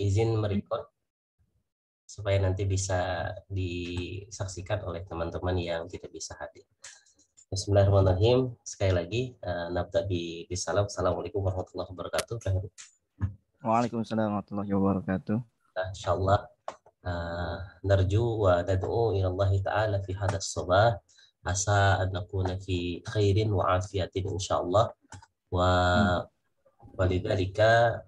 izin hmm. merecord supaya nanti bisa disaksikan oleh teman-teman yang tidak bisa hadir. Bismillahirrahmanirrahim. Sekali lagi, uh, eh, nabda di bisalam. Assalamualaikum warahmatullahi wabarakatuh. Waalaikumsalam warahmatullahi wabarakatuh. Nah, insyaallah uh, narju wa nad'u ila Allah taala fi hadas as asa an nakuna fi khairin wa afiatin insyaallah wa hmm. walidalika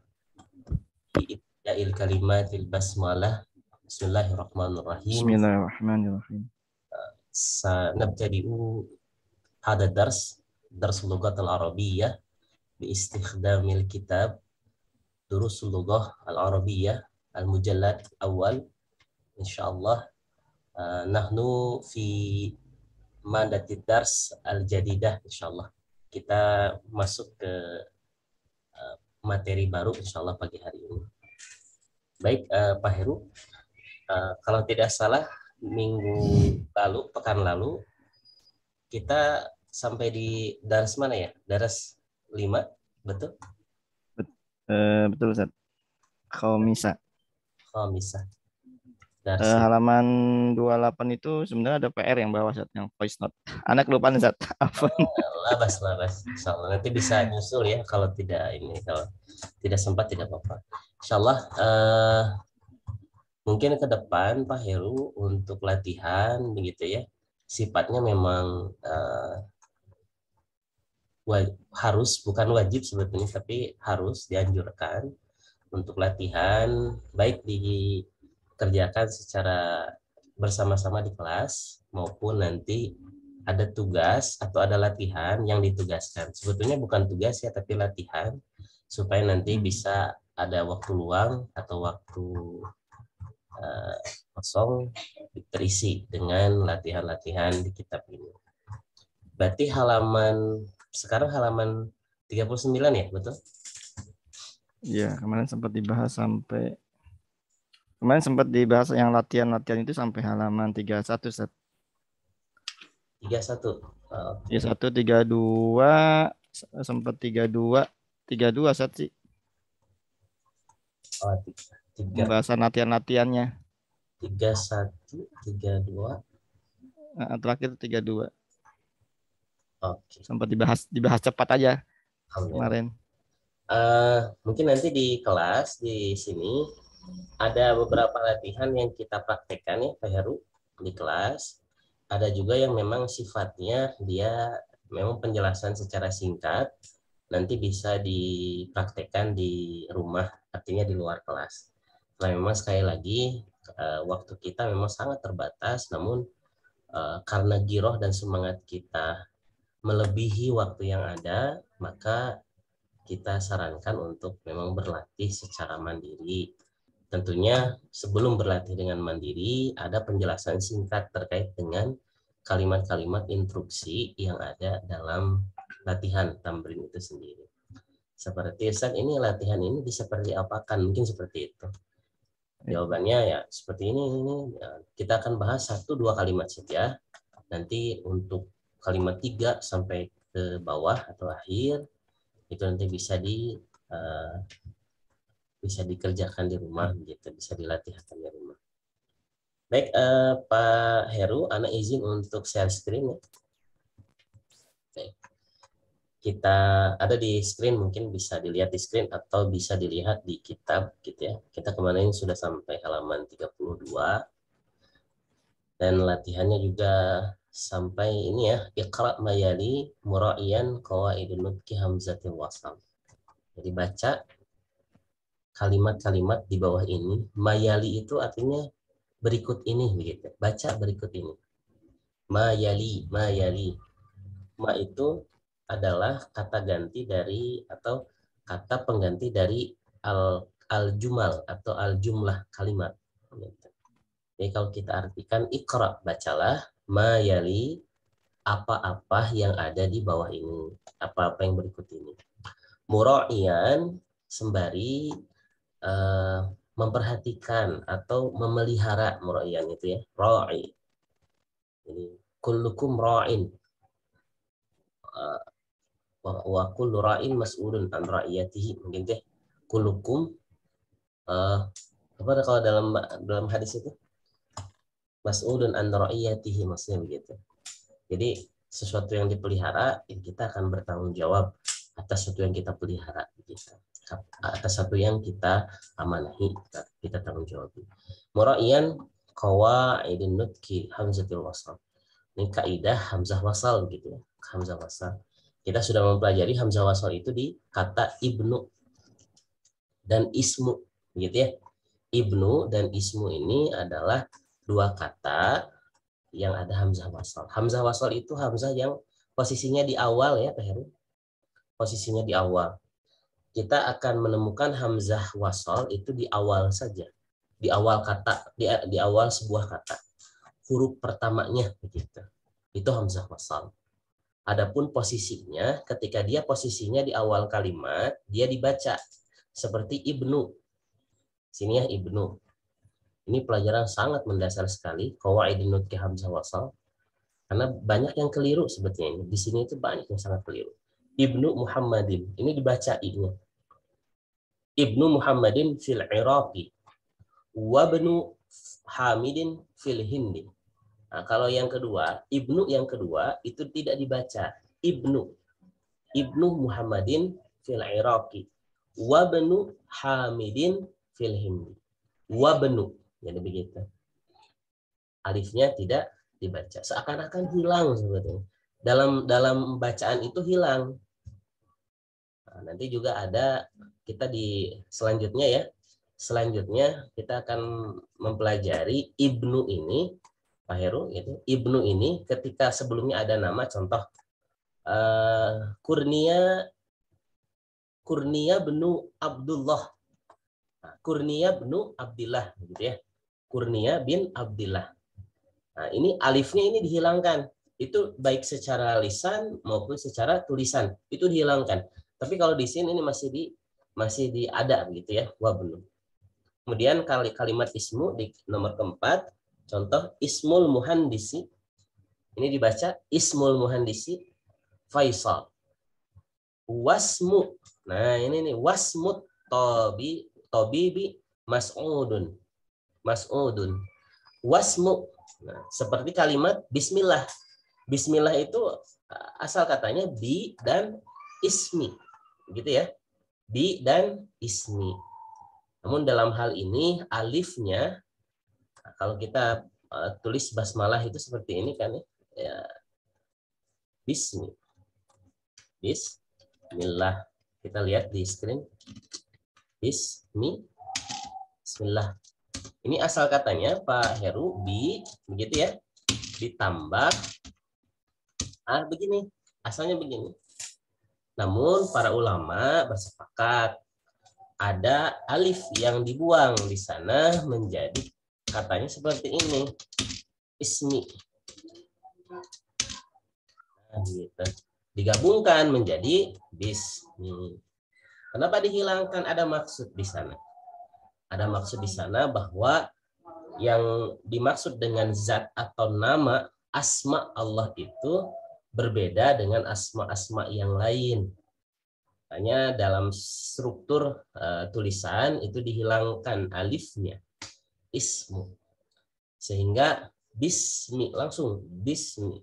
ya'il kalimatil basmalah Bismillahirrahmanirrahim Bismillahirrahmanirrahim Sanabtadi'u Hada dars Dars lugat al-arabiyah Bi istighdamil kitab Durus lugah al-arabiyah Al-mujallad awal InsyaAllah uh, Nahnu fi Mandati dars al-jadidah InsyaAllah Kita masuk ke ah, Materi baru insyaAllah pagi hari ini Baik, uh, Pak Heru, uh, kalau tidak salah minggu lalu, pekan lalu, kita sampai di daras mana ya? Daras 5, betul? betul uh, eh, betul, Ustaz. Komisa. Komisa. Eh, halaman Uh, halaman 28 itu sebenarnya ada PR yang bawah saat yang voice note. Anak lupa nih saat apa? Oh, labas labas. Insyaallah nanti bisa nyusul ya kalau tidak ini kalau tidak sempat tidak apa-apa. Insyaallah uh, mungkin ke depan Pak Heru untuk latihan begitu ya. Sifatnya memang uh, harus bukan wajib sebetulnya tapi harus dianjurkan untuk latihan baik di kerjakan secara bersama-sama di kelas maupun nanti ada tugas atau ada latihan yang ditugaskan. Sebetulnya bukan tugas ya, tapi latihan supaya nanti hmm. bisa ada waktu luang atau waktu uh, kosong terisi dengan latihan-latihan di kitab ini. Berarti halaman sekarang halaman 39 ya, betul? Iya, kemarin sempat dibahas sampai Kemarin sempat dibahas yang latihan-latihan itu sampai halaman 31 Set. 31. Oh. Ya 1 32 sempat 32 32 Set sih. Oh, tiga. Pembahasan latihan-latihannya. 31 32 nah, terakhir 32. Oke. Okay. Sempat dibahas dibahas cepat aja Amin. kemarin. Uh, mungkin nanti di kelas di sini ada beberapa latihan yang kita praktekkan ya Pak Heru di kelas. Ada juga yang memang sifatnya dia memang penjelasan secara singkat nanti bisa dipraktekkan di rumah artinya di luar kelas. Nah memang sekali lagi eh, waktu kita memang sangat terbatas namun eh, karena giroh dan semangat kita melebihi waktu yang ada maka kita sarankan untuk memang berlatih secara mandiri Tentunya sebelum berlatih dengan mandiri, ada penjelasan singkat terkait dengan kalimat-kalimat instruksi yang ada dalam latihan tamrin itu sendiri. Seperti saat ini latihan ini bisa seperti apakan? Mungkin seperti itu. Ya. Jawabannya ya seperti ini. ini ya. kita akan bahas satu dua kalimat saja. Nanti untuk kalimat tiga sampai ke bawah atau akhir itu nanti bisa di uh, bisa dikerjakan di rumah gitu bisa dilatihkan di rumah baik uh, Pak Heru anak izin untuk share screen ya baik. kita ada di screen mungkin bisa dilihat di screen atau bisa dilihat di kitab gitu ya kita kemarin sudah sampai halaman 32 dan latihannya juga sampai ini ya Iqra mayali mura'iyan qawaidun nutki hamzatil wasam jadi baca kalimat-kalimat di bawah ini. Mayali itu artinya berikut ini begitu. Baca berikut ini. Mayali, mayali. Ma itu adalah kata ganti dari atau kata pengganti dari al al jumal atau al jumlah kalimat. Jadi kalau kita artikan ikra, bacalah mayali apa-apa yang ada di bawah ini, apa-apa yang berikut ini. Muro'ian sembari Eh, memperhatikan atau memelihara muroyan itu ya roi ini kullukum roin uh, eh, wa kullu ra'in mas'ulun an ra'iyatihi mungkin deh kulukum eh, apa kalau dalam dalam hadis itu mas'ulun an ra'iyatihi maksudnya begitu jadi sesuatu yang dipelihara ya kita akan bertanggung jawab atas sesuatu yang kita pelihara gitu atas satu yang kita amanahi kita, kita tanggung jawab. Muraian idin nutki Hamzatil wasal. Ini kaidah hamzah wasal gitu ya. Hamzah wasal. Kita sudah mempelajari hamzah wasal itu di kata ibnu dan ismu gitu ya. Ibnu dan ismu ini adalah dua kata yang ada hamzah wasal. Hamzah wasal itu hamzah yang posisinya di awal ya Pak Heru. Posisinya di awal kita akan menemukan hamzah Wasal itu di awal saja, di awal kata, di, di awal sebuah kata, huruf pertamanya begitu. Itu hamzah Wasal. Adapun posisinya, ketika dia posisinya di awal kalimat, dia dibaca seperti ibnu. Sini ya ibnu. Ini pelajaran sangat mendasar sekali. Kawaidin nutki hamzah wasal. Karena banyak yang keliru sebetulnya ini. Di sini itu banyak yang sangat keliru. Ibnu Muhammadin. Ini dibaca i Ibnu Muhammadin fil Iraqi Ibnu Hamidin fil Hindi. Nah, kalau yang kedua, Ibnu yang kedua itu tidak dibaca Ibnu. Ibnu Muhammadin fil Iraqi Ibnu Hamidin fil Hindi. wa Ibnu jadi begitu. Alifnya tidak dibaca. Seakan-akan hilang sebetulnya. Dalam dalam bacaan itu hilang. Nah, nanti juga ada kita di selanjutnya ya. Selanjutnya kita akan mempelajari Ibnu ini, Pak Heru, itu Ibnu ini ketika sebelumnya ada nama contoh uh, Kurnia Kurnia benu Abdullah. Nah, Kurnia benu Abdillah gitu ya. Kurnia bin Abdillah. Nah, ini alifnya ini dihilangkan. Itu baik secara lisan maupun secara tulisan. Itu dihilangkan. Tapi kalau di sini ini masih di masih di ada gitu ya belum Kemudian kali kalimat ismu di nomor keempat, contoh ismul muhandisi. Ini dibaca ismul muhandisi Faisal. Wasmu. Nah, ini nih wasmut tobi tobi bi mas'udun. Mas'udun. Wasmu. Nah, seperti kalimat bismillah. Bismillah itu asal katanya bi dan ismi. Gitu ya bi dan ismi. Namun dalam hal ini alifnya kalau kita eh, tulis basmalah itu seperti ini kan ya, ya. Bismi. Bismillah. Kita lihat di screen. Bismi. Bismillah. Ini asal katanya Pak Heru bi begitu ya. Ditambah ah begini. Asalnya begini. Namun para ulama bersepakat ada alif yang dibuang di sana menjadi katanya seperti ini. Ismi. Nah, gitu. Digabungkan menjadi bismi. Kenapa dihilangkan? Ada maksud di sana. Ada maksud di sana bahwa yang dimaksud dengan zat atau nama asma Allah itu berbeda dengan asma-asma yang lain. Hanya dalam struktur uh, tulisan itu dihilangkan alifnya, ismu. Sehingga bismi langsung bismi.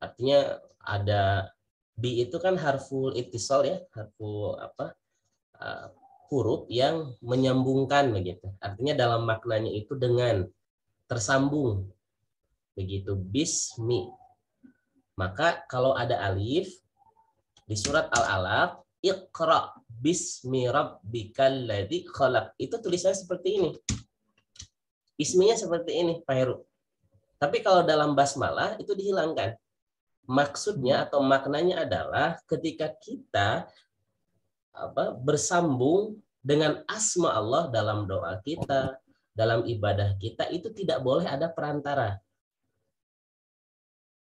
Artinya ada bi itu kan harful itisal ya, harful apa? Uh, huruf yang menyambungkan begitu. Artinya dalam maknanya itu dengan tersambung. Begitu bismi maka kalau ada alif di surat Al-Alaq, Iqra bismi rabbikal ladzi khalaq. Itu tulisannya seperti ini. Isminya seperti ini, Pak Heru. Tapi kalau dalam basmalah itu dihilangkan. Maksudnya atau maknanya adalah ketika kita apa bersambung dengan asma Allah dalam doa kita, dalam ibadah kita itu tidak boleh ada perantara.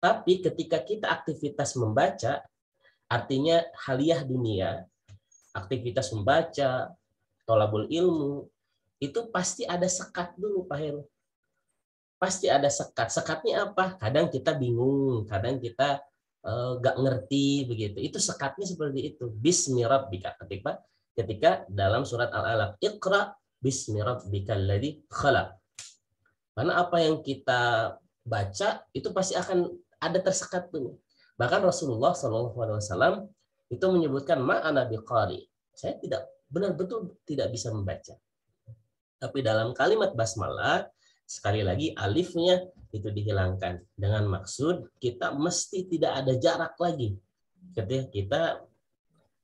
Tapi ketika kita aktivitas membaca, artinya haliah dunia, aktivitas membaca, tolabul ilmu, itu pasti ada sekat dulu Pak Heru. Pasti ada sekat. Sekatnya apa? Kadang kita bingung, kadang kita eh, nggak uh, ngerti begitu. Itu sekatnya seperti itu. Bismillah ketika ketika dalam surat Al-Alaq Iqra Bismillah rabbikal khalaq. Karena apa yang kita baca itu pasti akan ada tersekat tuh. Bahkan Rasulullah SAW itu menyebutkan ma'ana biqari. Saya tidak benar betul tidak bisa membaca. Tapi dalam kalimat basmalah, sekali lagi alifnya itu dihilangkan dengan maksud kita mesti tidak ada jarak lagi ketika kita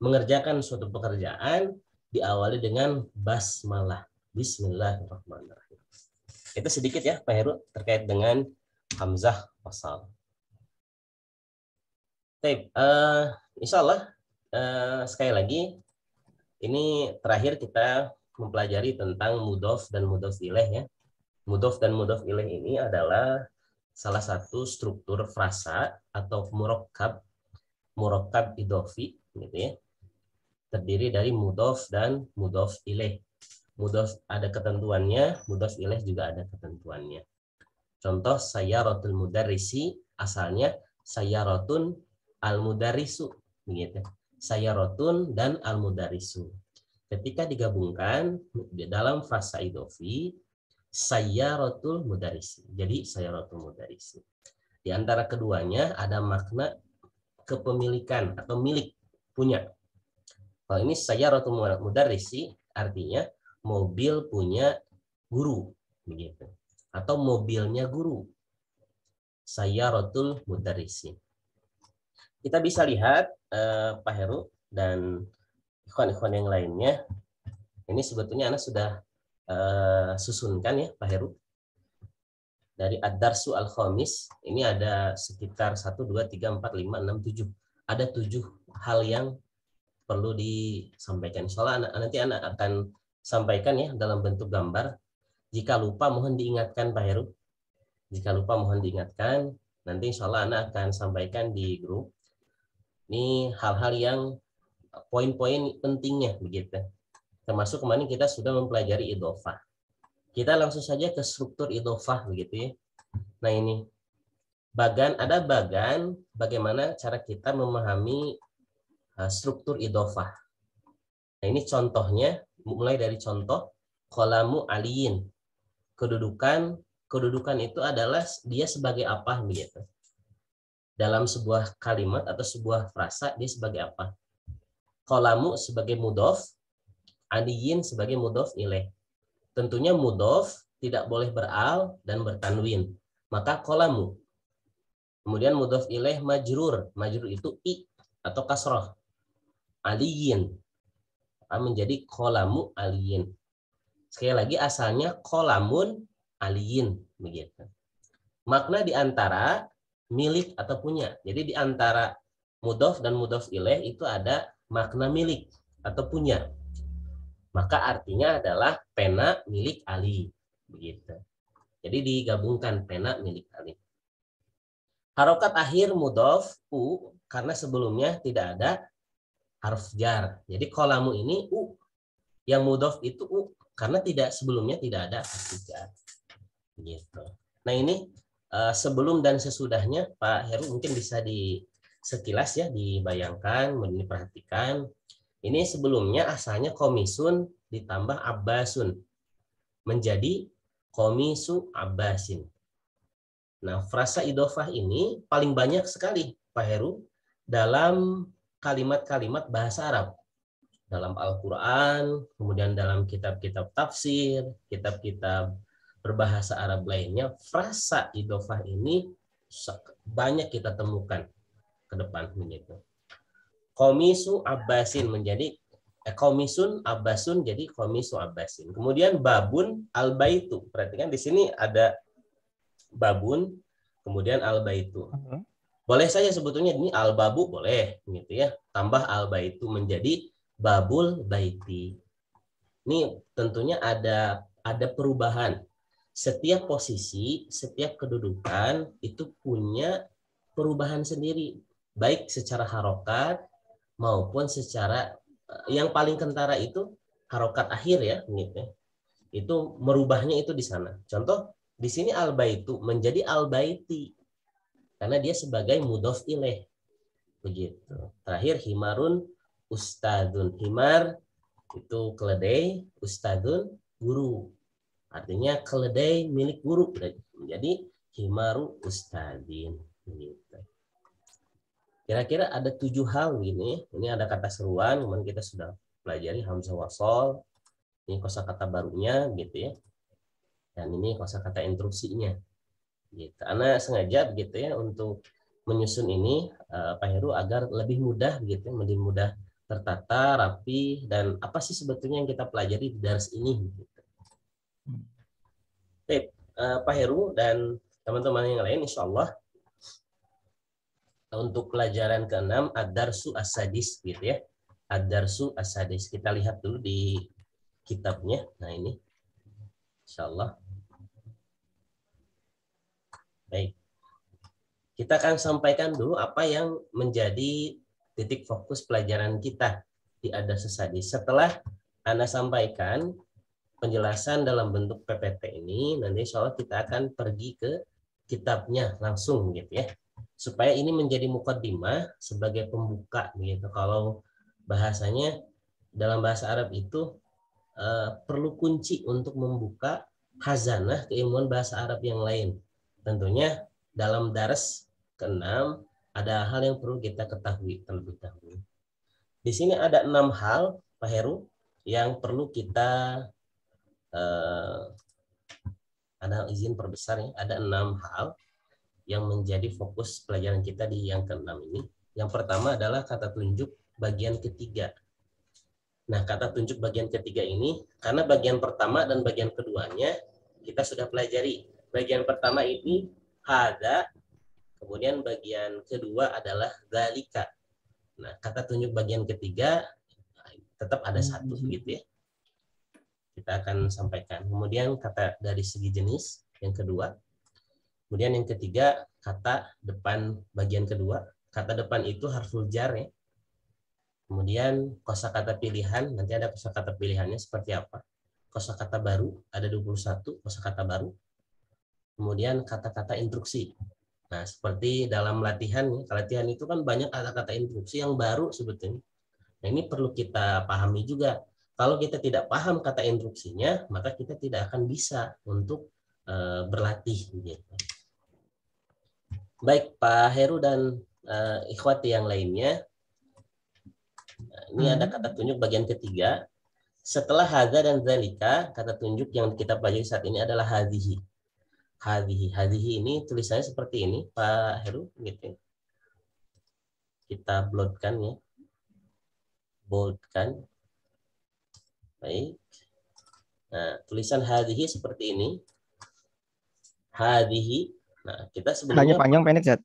mengerjakan suatu pekerjaan diawali dengan basmalah Bismillahirrahmanirrahim itu sedikit ya Pak Heru terkait dengan Hamzah Wasal Baik, uh, eh, insya Allah uh, eh, sekali lagi ini terakhir kita mempelajari tentang mudof dan mudof ileh ya. Mudof dan mudof ileh ini adalah salah satu struktur frasa atau murokab, murokab idofi gitu ya. Terdiri dari mudof dan mudof ileh. Mudof ada ketentuannya, mudof ileh juga ada ketentuannya. Contoh saya rotul mudarisi asalnya saya rotun al-mudarisu Saya rotun dan al-mudarisu. Ketika digabungkan dalam fasa idofi, saya rotul mudarisi. Jadi saya rotul mudarisi. Di antara keduanya ada makna kepemilikan atau milik punya. Kalau ini saya rotul mudarisi artinya mobil punya guru begitu atau mobilnya guru. Saya rotul mudarisi kita bisa lihat eh, Pak Heru dan ikhwan-ikhwan yang lainnya. Ini sebetulnya Anda sudah eh, susunkan ya Pak Heru. Dari Ad-Darsu Al-Khamis, ini ada sekitar 1, 2, 3, 4, 5, 6, 7. Ada tujuh hal yang perlu disampaikan. Insya nanti Anda akan sampaikan ya dalam bentuk gambar. Jika lupa mohon diingatkan Pak Heru. Jika lupa mohon diingatkan. Nanti insya Allah Anda akan sampaikan di grup ini hal-hal yang eh, poin-poin pentingnya begitu. Termasuk kemarin kita sudah mempelajari idofah. Kita langsung saja ke struktur idofah begitu ya. Nah ini bagan ada bagan bagaimana cara kita memahami eh, struktur idofah. Nah ini contohnya mulai dari contoh kolamu alin. kedudukan kedudukan itu adalah dia sebagai apa begitu dalam sebuah kalimat atau sebuah frasa dia sebagai apa? Kolamu sebagai mudof, adiyin sebagai mudof ileh Tentunya mudof tidak boleh beral dan bertanwin. Maka kolamu. Kemudian mudof ileh majrur. Majrur itu i atau kasroh. Aliyin. Menjadi kolamu aliyin. Sekali lagi asalnya kolamun aliyin. Begitu. Makna diantara milik atau punya. Jadi di antara mudof dan mudof ileh itu ada makna milik atau punya. Maka artinya adalah pena milik Ali. Begitu. Jadi digabungkan pena milik Ali. Harokat akhir mudof u karena sebelumnya tidak ada harf jar. Jadi kolamu ini u yang mudof itu u karena tidak sebelumnya tidak ada harf jar. Gitu. Nah ini uh, sebelum dan sesudahnya Pak Heru mungkin bisa di sekilas ya dibayangkan, diperhatikan. Ini sebelumnya asalnya komisun ditambah abbasun menjadi komisu abbasin. Nah, frasa idofah ini paling banyak sekali Pak Heru dalam kalimat-kalimat bahasa Arab. Dalam Al-Quran, kemudian dalam kitab-kitab tafsir, kitab-kitab berbahasa Arab lainnya, frasa idofah ini banyak kita temukan ke depan begitu. Komisu Abbasin menjadi eh, komisun Abbasun jadi komisu Abbasin. Kemudian babun al baitu. Perhatikan di sini ada babun, kemudian al baitu. Mhm. Boleh saja sebetulnya ini al babu boleh gitu ya. Tambah al baitu menjadi babul baiti. Ini tentunya ada ada perubahan setiap posisi, setiap kedudukan itu punya perubahan sendiri, baik secara harokat maupun secara eh, yang paling kentara itu harokat akhir ya, gitu. Itu merubahnya itu di sana. Contoh di sini al itu menjadi albaiti karena dia sebagai mudof ileh Begitu. Terakhir himarun ustadun himar itu keledai, ustadun guru Artinya keledai milik guru menjadi himaru ustadin. Gitu. Kira-kira ada tujuh hal ini. Ini ada kata seruan, kemudian kita sudah pelajari hamzah wasol. Ini kosakata barunya gitu ya. Dan ini kosakata instruksinya. Gitu. karena sengaja gitu ya untuk menyusun ini uh, Pak Heru agar lebih mudah gitu, ya, lebih mudah tertata, rapi dan apa sih sebetulnya yang kita pelajari di daras ini gitu. Baik, uh, eh, Pak Heru dan teman-teman yang lain, insya Allah untuk pelajaran ke-6 Ad-Darsu as gitu ya. Ad-Darsu as Kita lihat dulu di kitabnya. Nah, ini. Insya Allah. Baik. Kita akan sampaikan dulu apa yang menjadi titik fokus pelajaran kita di Ad-Darsu as Setelah Anda sampaikan penjelasan dalam bentuk PPT ini nanti insya Allah kita akan pergi ke kitabnya langsung gitu ya supaya ini menjadi mukadimah sebagai pembuka gitu kalau bahasanya dalam bahasa Arab itu uh, perlu kunci untuk membuka khazanah keilmuan bahasa Arab yang lain tentunya dalam daras keenam ada hal yang perlu kita ketahui terlebih dahulu di sini ada enam hal Pak Heru yang perlu kita eh, ada izin perbesar ya, ada enam hal yang menjadi fokus pelajaran kita di yang keenam ini. Yang pertama adalah kata tunjuk bagian ketiga. Nah, kata tunjuk bagian ketiga ini karena bagian pertama dan bagian keduanya kita sudah pelajari. Bagian pertama ini ada kemudian bagian kedua adalah galika. Nah, kata tunjuk bagian ketiga tetap ada satu mhm. gitu ya kita akan sampaikan. Kemudian kata dari segi jenis yang kedua. Kemudian yang ketiga kata depan bagian kedua. Kata depan itu harful jar ya. Kemudian kosakata pilihan, nanti ada kosakata pilihannya seperti apa. Kosakata baru ada 21 kosakata baru. Kemudian kata-kata instruksi. Nah, seperti dalam latihan latihan itu kan banyak kata-kata instruksi yang baru sebetulnya. Nah, ini perlu kita pahami juga kalau kita tidak paham kata instruksinya, maka kita tidak akan bisa untuk uh, berlatih. Gitu. Baik, Pak Heru dan uh, eh, Ikhwati yang lainnya. Ini hmm. ada kata tunjuk bagian ketiga. Setelah haza dan zalika, kata tunjuk yang kita pelajari saat ini adalah hadhihi. Hadhihi. Hadhihi ini tulisannya seperti ini, Pak Heru. Gitu. Kita boldkan ya. Boldkan. Baik. Nah, tulisan hadhihi seperti ini. Hadhihi. Nah, kita sebenarnya Hanya panjang pendek, Zat.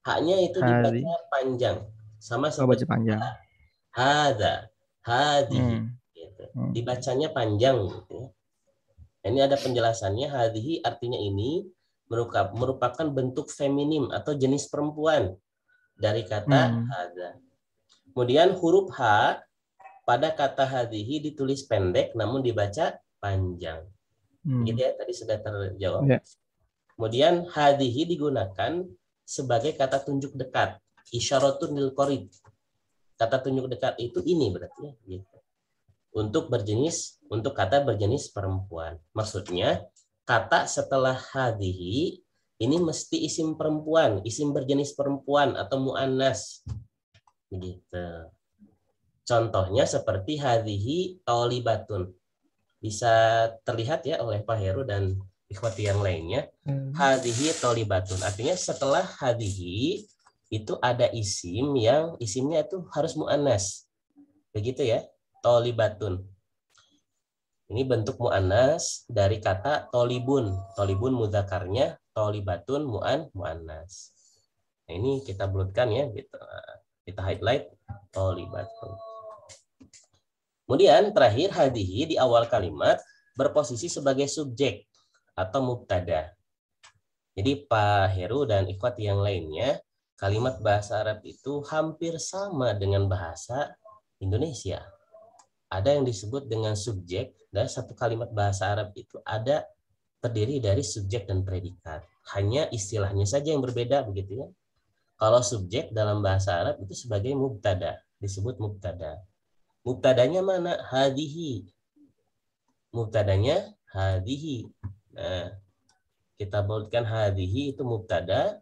Haknya itu dibaca panjang. Sama oh, seperti baca panjang. Hada, hadhihi. Hmm. Gitu. Hmm. Dibacanya panjang gitu ya. ini ada penjelasannya hadhihi artinya ini merupakan bentuk feminim atau jenis perempuan dari kata hmm. hada. Kemudian huruf H pada kata hadihi ditulis pendek namun dibaca panjang. Hmm. Gitu ya, tadi sudah terjawab. Yeah. Kemudian hadihi digunakan sebagai kata tunjuk dekat, isyaratun lil Kata tunjuk dekat itu ini berarti ya, gitu. Untuk berjenis untuk kata berjenis perempuan. Maksudnya kata setelah hadihi ini mesti isim perempuan, isim berjenis perempuan atau muannas. Begitu. Contohnya seperti hadhihi tolibatun Bisa terlihat ya oleh Pak Heru dan ikhwati yang lainnya. Hadihi hmm. Hadhihi Artinya setelah hadhihi itu ada isim yang isimnya itu harus mu'anas. Begitu ya. Tolibatun. Ini bentuk mu'anas dari kata tolibun. Tolibun mudakarnya, tolibatun mu'an mu'anas. Nah, ini kita bulatkan ya, Kita, kita highlight tolibatun. Kemudian terakhir hadihi di awal kalimat berposisi sebagai subjek atau mubtada. Jadi Pak Heru dan Ikhwat yang lainnya, kalimat bahasa Arab itu hampir sama dengan bahasa Indonesia. Ada yang disebut dengan subjek, dan satu kalimat bahasa Arab itu ada terdiri dari subjek dan predikat. Hanya istilahnya saja yang berbeda begitu ya. Kalau subjek dalam bahasa Arab itu sebagai mubtada, disebut mubtada Mubtadanya mana? Hadihi. Mubtadanya hadihi. Nah, kita bautkan hadihi itu mubtada.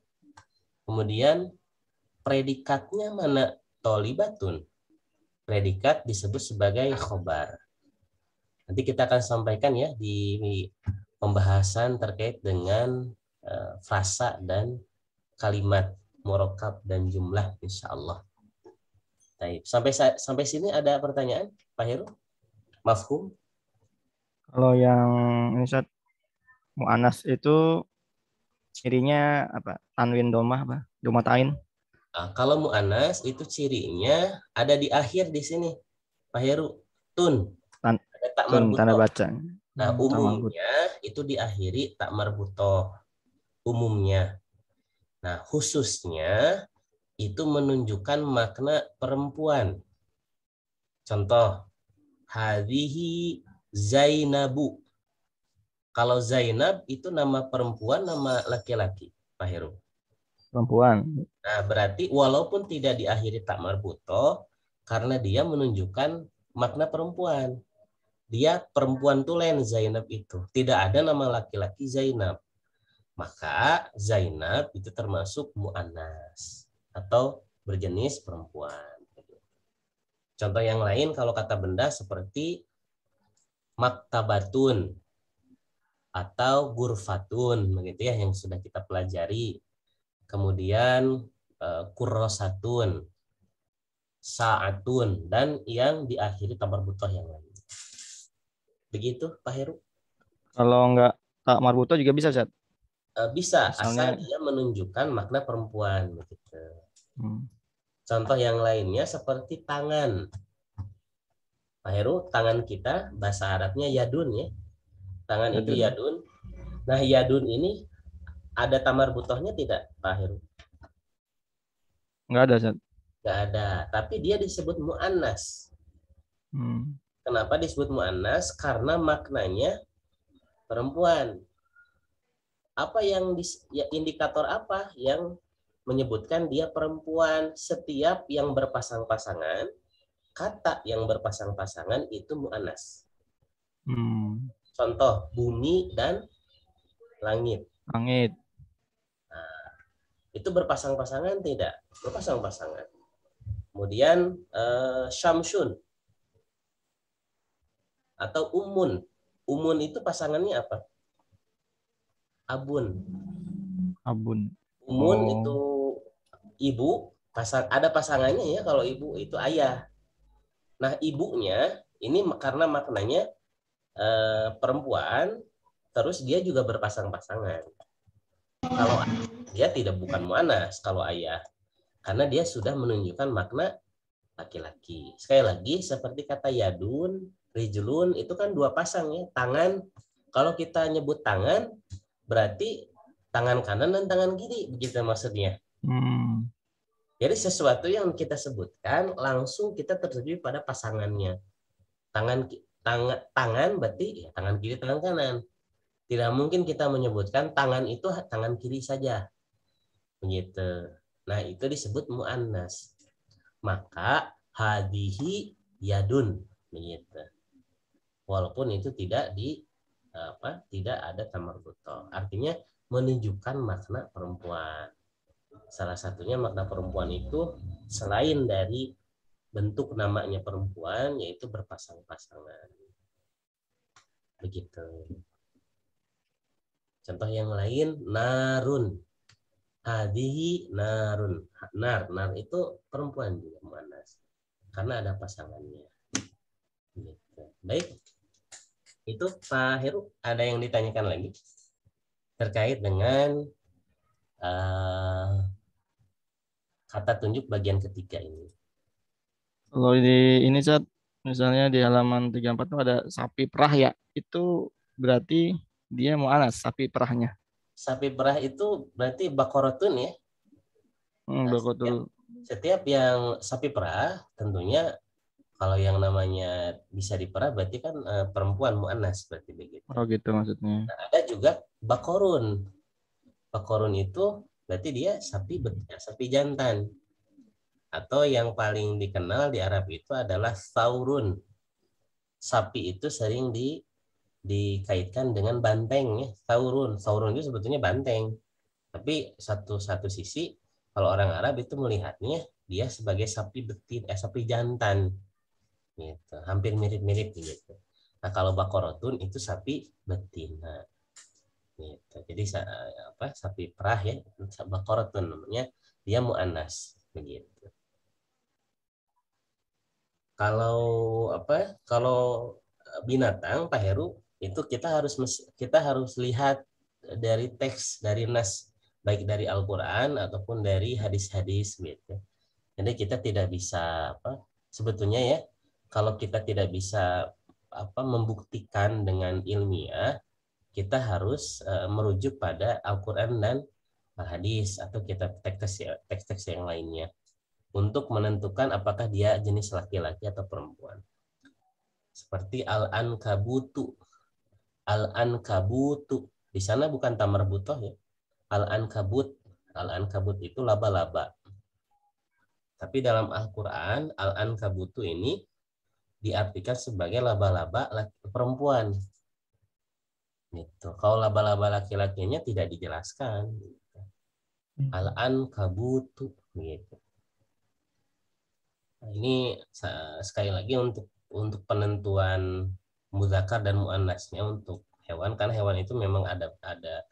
Kemudian predikatnya mana? Tolibatun. Predikat disebut sebagai khobar. Nanti kita akan sampaikan ya di pembahasan terkait dengan uh, frasa dan kalimat murokab dan jumlah insya Allah. Taib. Sampai sampai sini ada pertanyaan, Pak Heru? Mafhum? Kalau yang ini saat Mu'anas itu cirinya apa? Tanwin domah apa? Domah tain? Nah, kalau Mu'anas itu cirinya ada di akhir di sini. Pak Heru, tun. Tan ada tak tun, tanda baca. Nah, hmm, umumnya itu diakhiri tak merbutok. Umumnya. Nah, khususnya itu menunjukkan makna perempuan. Contoh, hadihi Zainabu. Kalau Zainab itu nama perempuan, nama laki-laki, Pak Heru. Perempuan. Nah, berarti walaupun tidak diakhiri tak marbuto, karena dia menunjukkan makna perempuan. Dia perempuan tulen Zainab itu. Tidak ada nama laki-laki Zainab. Maka Zainab itu termasuk mu'anas atau berjenis perempuan. Contoh yang lain kalau kata benda seperti maktabatun atau gurfatun begitu ya yang sudah kita pelajari. Kemudian eh, kurosatun, saatun dan yang diakhiri tamar butoh yang lain. Begitu Pak Heru. Kalau nggak tak marbuto juga bisa, Zat? Eh, bisa, Misalnya... asal dia menunjukkan makna perempuan. Begitu. Hmm. Contoh yang lainnya seperti tangan. Pak Heru, tangan kita bahasa Arabnya yadun ya. Tangan yadun. itu yadun. Nah, yadun ini ada tamar butohnya tidak, Pak Heru? Enggak ada, Zat. Enggak ada, tapi dia disebut mu'annas. Hmm. Kenapa disebut mu'annas? Karena maknanya perempuan. Apa yang dis, ya, indikator apa yang menyebutkan dia perempuan. Setiap yang berpasang-pasangan, kata yang berpasang-pasangan itu mu'anas. Hmm. Contoh, bumi dan langit. Langit. Nah, itu berpasang-pasangan tidak? Berpasang-pasangan. Kemudian uh, Syamsun atau Umun. Umun itu pasangannya apa? Abun. Abun. Umun oh. itu ibu pasang ada pasangannya ya kalau ibu itu ayah. Nah ibunya ini karena maknanya e, perempuan terus dia juga berpasang-pasangan. Kalau dia tidak bukan muanas kalau ayah karena dia sudah menunjukkan makna laki-laki. Sekali lagi seperti kata yadun, rijulun itu kan dua pasang ya tangan. Kalau kita nyebut tangan berarti tangan kanan dan tangan kiri begitu maksudnya. Hmm. Jadi sesuatu yang kita sebutkan langsung kita tertuju pada pasangannya. Tangan tangan tangan berarti ya, tangan kiri tangan kanan. Tidak mungkin kita menyebutkan tangan itu tangan kiri saja. Begitu. Nah, itu disebut muannas. Maka hadihi yadun begitu. Walaupun itu tidak di apa? tidak ada tamarruto. Artinya menunjukkan makna perempuan. Salah satunya makna perempuan itu selain dari bentuk namanya perempuan yaitu berpasang-pasangan. Begitu. Contoh yang lain narun. Hadihi narun. Nar, nar itu perempuan juga mana? Karena ada pasangannya. Gitu. Baik. Itu Pak Heru ada yang ditanyakan lagi terkait dengan uh, kata tunjuk bagian ketiga ini. Kalau di ini saat misalnya di halaman 34 itu ada sapi perah ya, itu berarti dia mau anas sapi perahnya. Sapi perah itu berarti bakorotun ya. Hmm, nah, setiap, setiap yang sapi perah tentunya kalau yang namanya bisa diperah berarti kan e, perempuan muannas berarti begitu. Oh gitu maksudnya. Nah, ada juga bakorun. Bakorun itu berarti dia sapi betina, ya, sapi jantan. Atau yang paling dikenal di Arab itu adalah saurun. Sapi itu sering di dikaitkan dengan banteng ya, saurun. Saurun itu sebetulnya banteng. Tapi satu satu sisi kalau orang Arab itu melihatnya dia sebagai sapi betina, eh, sapi jantan. Gitu. Hampir mirip-mirip gitu. Nah, kalau bakorotun itu sapi betina gitu. jadi eh, apa sapi perah ya bakoratun namanya dia mu'anas begitu kalau apa kalau eh, binatang Pak Heru itu kita harus kita harus lihat dari teks dari nas baik dari Al-Qur'an ataupun dari hadis-hadis gitu. Jadi kita tidak bisa apa sebetulnya ya kalau kita tidak bisa apa membuktikan dengan ilmiah kita harus uh, merujuk pada Al-Quran dan Al-Hadis atau kitab ya, teks-teks yang lainnya untuk menentukan apakah dia jenis laki-laki atau perempuan. Seperti Al-Ankabutu. Al-Ankabutu. Di sana bukan tamar butoh ya. Al-Ankabut. Al-Ankabut itu laba-laba. Tapi dalam Al-Quran, Al-Ankabutu ini diartikan sebagai laba-laba perempuan Gitu. Kalau laba-laba laki-lakinya tidak dijelaskan. Gitu. Hmm. Al-an kabutu. Gitu. Nah, ini sekali lagi untuk untuk penentuan muzakar dan muannasnya untuk hewan karena hewan itu memang ada ada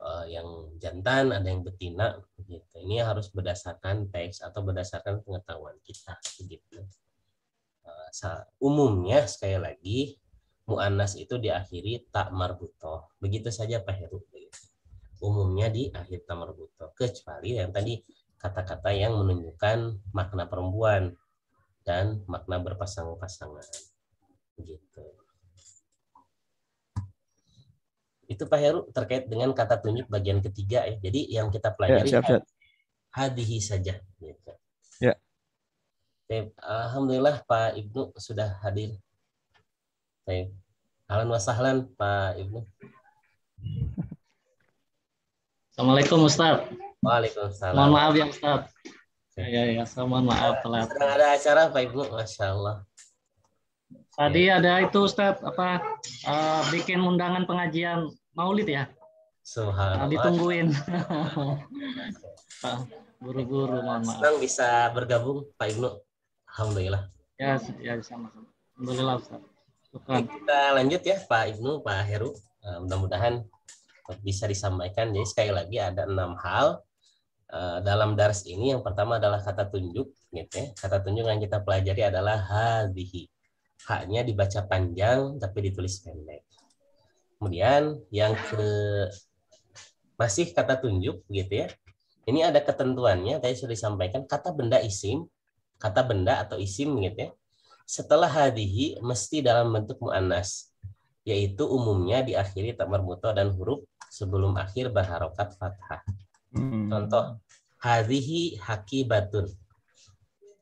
uh, yang jantan, ada yang betina gitu. Ini harus berdasarkan teks atau berdasarkan pengetahuan kita gitu. Uh, umumnya sekali lagi mu'anas itu diakhiri tak marbuto. Begitu saja Pak Heru. Umumnya di akhir tak marbuto. Kecuali yang tadi kata-kata yang menunjukkan makna perempuan dan makna berpasang-pasangan. Begitu. Itu Pak Heru terkait dengan kata tunjuk bagian ketiga ya. Jadi yang kita ya, pelajari ya, siap, hadihi saja. Gitu. Ya. Alhamdulillah Pak Ibnu sudah hadir Baik. Alan wasahlan Pak Ibnu. Assalamualaikum Ustaz. Waalaikumsalam. Mohon maaf ya Ustaz. Ya, ya, ya. Saya mohon maaf telat. Sedang ada acara Pak Ibu, Masya Allah. Tadi ya. ada itu Ustaz, apa, uh, bikin undangan pengajian maulid ya? Subhanallah. Nah, ditungguin. Buru-buru, mohon maaf. Senang bisa bergabung Pak Ibnu. Alhamdulillah. Ya, ya sama-sama. Alhamdulillah Ustaz kita lanjut ya Pak Ibnu, Pak Heru. Eh, mudah-mudahan bisa disampaikan. Jadi sekali lagi ada enam hal eh, dalam dars ini. Yang pertama adalah kata tunjuk, gitu ya. Kata tunjuk yang kita pelajari adalah hadhi. Haknya dibaca panjang tapi ditulis pendek. Kemudian yang ke masih kata tunjuk, gitu ya. Ini ada ketentuannya. Tadi sudah disampaikan kata benda isim, kata benda atau isim, gitu ya setelah hadihi mesti dalam bentuk mu'anas yaitu umumnya diakhiri tamar muto dan huruf sebelum akhir baharokat fathah. Hmm. Contoh, hadihi haki batun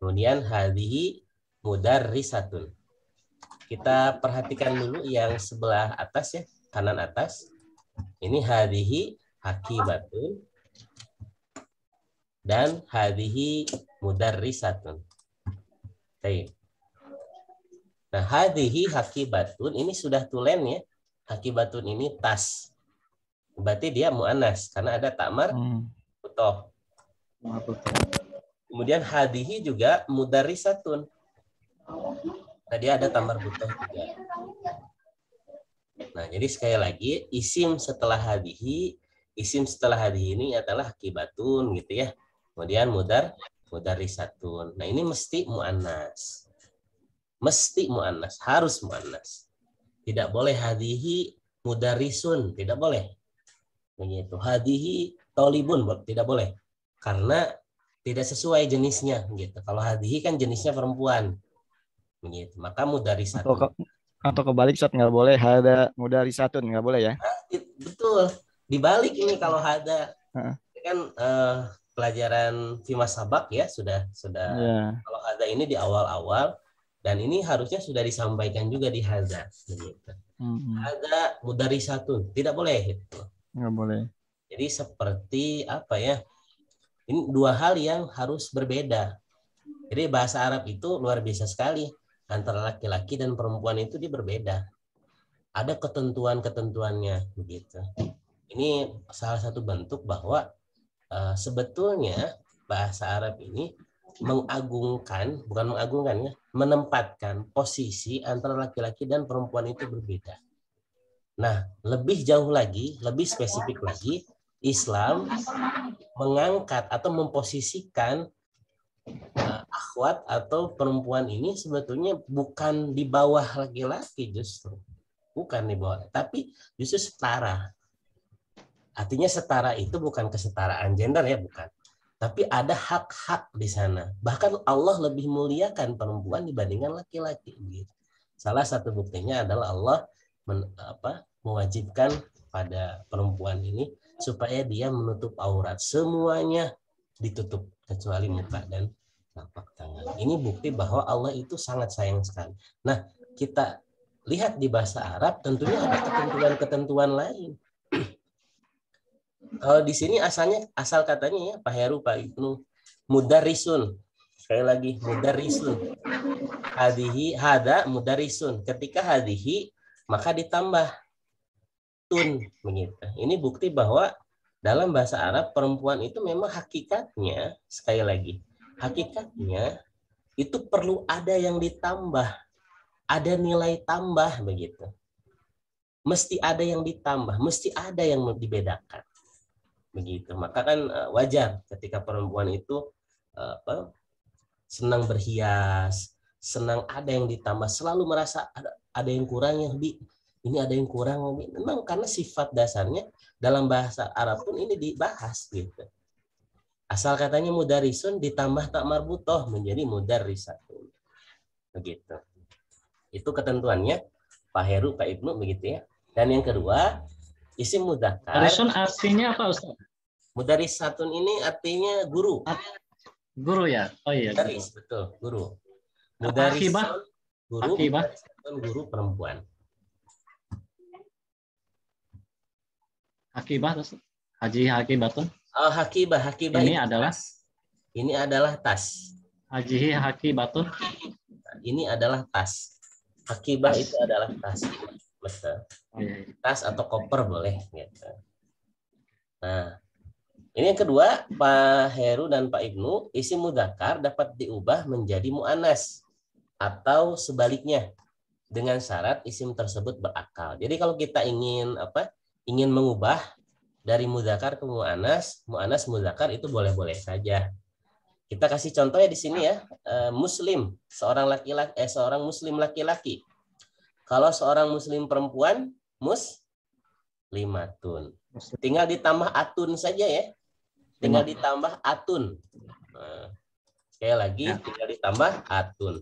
Kemudian hadihi mudarrisatun. Kita perhatikan dulu yang sebelah atas ya, kanan atas. Ini hadihi haki batun dan hadihi mudarrisatun. Baik. Nah, hadihi hakibatun ini sudah tulen ya. Hakibatun ini tas. Berarti dia mu'anas karena ada takmar hmm. Kemudian hadihi juga mudarisatun. Tadi nah, ada tamar butuh juga. Nah, jadi sekali lagi isim setelah hadihi, isim setelah hadihi ini adalah hakibatun gitu ya. Kemudian mudar mudarisatun. Nah, ini mesti mu'anas mesti muannas, harus muannas. Tidak boleh hadihi mudarisun, tidak boleh. Begitu. Hadihi tolibun, tidak boleh. Karena tidak sesuai jenisnya gitu. Kalau hadihi kan jenisnya perempuan. Begitu. Maka dari Atau, atau kebalik saat nggak boleh ada mudarisatun, nggak boleh ya? Ah, betul. Dibalik ini kalau ada kan uh, pelajaran Fima Sabak ya sudah sudah yeah. kalau ada ini di awal-awal dan ini harusnya sudah disampaikan juga di haza begitu Haza hmm tidak boleh itu. nggak boleh jadi seperti apa ya ini dua hal yang harus berbeda jadi bahasa Arab itu luar biasa sekali antara laki-laki dan perempuan itu dia berbeda ada ketentuan-ketentuannya begitu ini salah satu bentuk bahwa uh, sebetulnya bahasa Arab ini mengagungkan, bukan mengagungkan ya, menempatkan posisi antara laki-laki dan perempuan itu berbeda. Nah, lebih jauh lagi, lebih spesifik lagi, Islam mengangkat atau memposisikan eh, akhwat atau perempuan ini sebetulnya bukan di bawah laki-laki justru. Bukan di bawah, tapi justru setara. Artinya setara itu bukan kesetaraan gender ya, bukan tapi ada hak-hak di sana. Bahkan Allah lebih muliakan perempuan dibandingkan laki-laki. Gitu. Salah satu buktinya adalah Allah men, apa, mewajibkan pada perempuan ini supaya dia menutup aurat semuanya ditutup kecuali muka dan telapak tangan. Ini bukti bahwa Allah itu sangat sayang sekali. Nah, kita lihat di bahasa Arab tentunya ada ketentuan-ketentuan lain kalau eh, di sini asalnya asal katanya ya Pak Heru Pak Ibnu mudarisun. Sekali lagi mudarisun. Hadihi hada mudarisun. Ketika hadihi maka ditambah tun begitu. Ini bukti bahwa dalam bahasa Arab perempuan itu memang hakikatnya sekali lagi hakikatnya itu perlu ada yang ditambah ada nilai tambah begitu mesti ada yang ditambah mesti ada yang dibedakan begitu maka kan uh, wajar ketika perempuan itu uh, apa senang berhias senang ada yang ditambah selalu merasa ada, ada yang kurang ya bi ini ada yang kurang bi memang karena sifat dasarnya dalam bahasa Arab pun ini dibahas gitu asal katanya mudarisun ditambah tak marbutoh menjadi mudarisatun begitu itu ketentuannya Pak Heru Pak Ibnu begitu ya dan yang kedua Isim mudakar. Arisun artinya apa Ustaz? Mudarisatun ini artinya guru. Ah, guru ya? Oh iya. Mudaris, betul. Guru. Mudarisun, Akibah? guru, Akibah. guru perempuan. Hakibah, Haji Hakibatun. Oh, Hakibah, Hakibah. Ini, ini adalah? Ini adalah tas. Haji Hakibatun. Ini adalah tas. Hakibah tas. itu adalah tas betul iya, iya. tas atau koper boleh gitu nah ini yang kedua Pak Heru dan Pak Ibnu isi mudakar dapat diubah menjadi mu'anas atau sebaliknya dengan syarat isim tersebut berakal jadi kalau kita ingin apa ingin mengubah dari mudakar ke mu'anas mu'anas mudakar itu boleh-boleh saja kita kasih contoh ya di sini ya eh, muslim seorang laki-laki eh, seorang muslim laki-laki kalau seorang muslim perempuan, mus lima tun Tinggal ditambah atun saja ya. Tinggal ditambah atun. Nah, sekali lagi, ya. tinggal ditambah atun.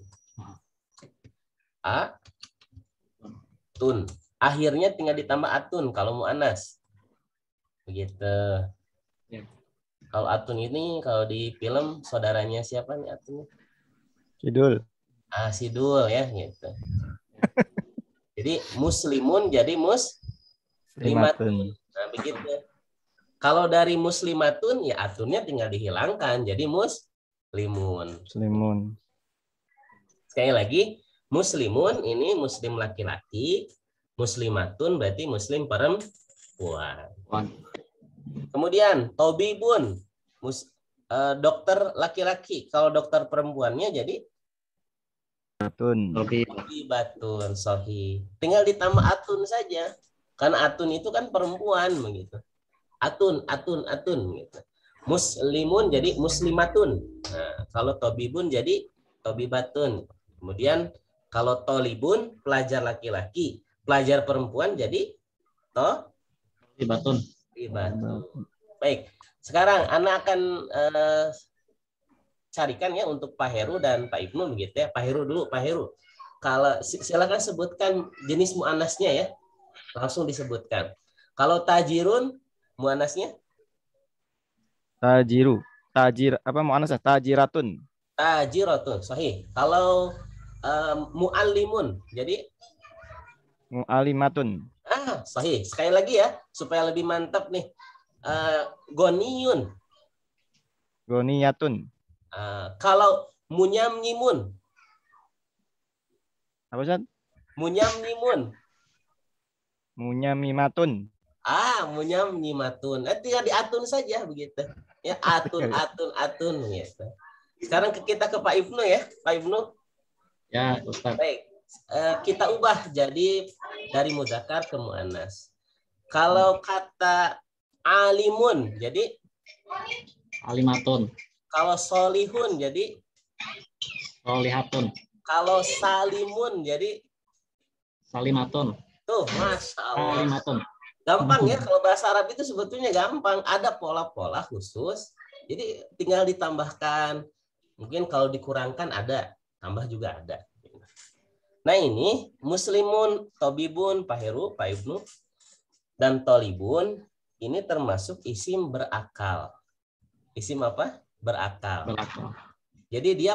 A tun. Akhirnya tinggal ditambah atun kalau mau anas. Begitu. Ya. Kalau atun ini kalau di film saudaranya siapa nih atunnya? Sidul. Ah, Sidul ya gitu. Jadi muslimun jadi muslimatun. Nah, begitu. Kalau dari muslimatun ya atunnya tinggal dihilangkan jadi muslimun. Muslimun. Sekali lagi, muslimun ini muslim laki-laki, muslimatun berarti muslim perempuan. Kemudian tobibun mus, uh, dokter laki-laki. Kalau dokter perempuannya jadi Atun. Batun sohi. Tinggal ditambah atun saja. kan atun itu kan perempuan begitu. Atun, atun, atun gitu. Muslimun jadi muslimatun. Nah, kalau tobibun jadi tobibatun. Kemudian kalau tolibun pelajar laki-laki, pelajar perempuan jadi to Tobibatun. Batun. Baik. Sekarang anak akan uh, carikan ya untuk Pak Heru dan Pak Ibnu gitu ya. Pak Heru dulu, Pak Heru. Kalau silakan sebutkan jenis muanasnya ya. Langsung disebutkan. Kalau tajirun muanasnya? Tajiru. Tajir apa muanasnya? Tajiratun. Tajiratun, sahih. Kalau um, muallimun. Jadi muallimatun. Ah, sahih. Sekali lagi ya supaya lebih mantap nih. Uh, eh, goniyun. Goniyatun. Ah, kalau munyam nyimun. Apa, sih? Munyam nyimun. Munyam nyimatun. Ah, munyam nyimatun. Eh, tinggal diatun saja begitu. Ya, atun, atun, atun gitu. Sekarang kita ke Pak Ibnu ya, Pak Ibnu. Ya, Ustaz. Baik. Eh, kita ubah jadi dari mudakar ke mu'anas. Kalau kata alimun, jadi alimatun. Kalau solihun jadi solihatun. Kalau salimun jadi salimatun. Tuh, masalah Salimatun. Gampang ya kalau bahasa Arab itu sebetulnya gampang. Ada pola-pola khusus. Jadi tinggal ditambahkan. Mungkin kalau dikurangkan ada, tambah juga ada. Nah ini muslimun, tobibun, pahiru paibnu, dan tolibun ini termasuk isim berakal. Isim apa? berakal. Berakal. Jadi dia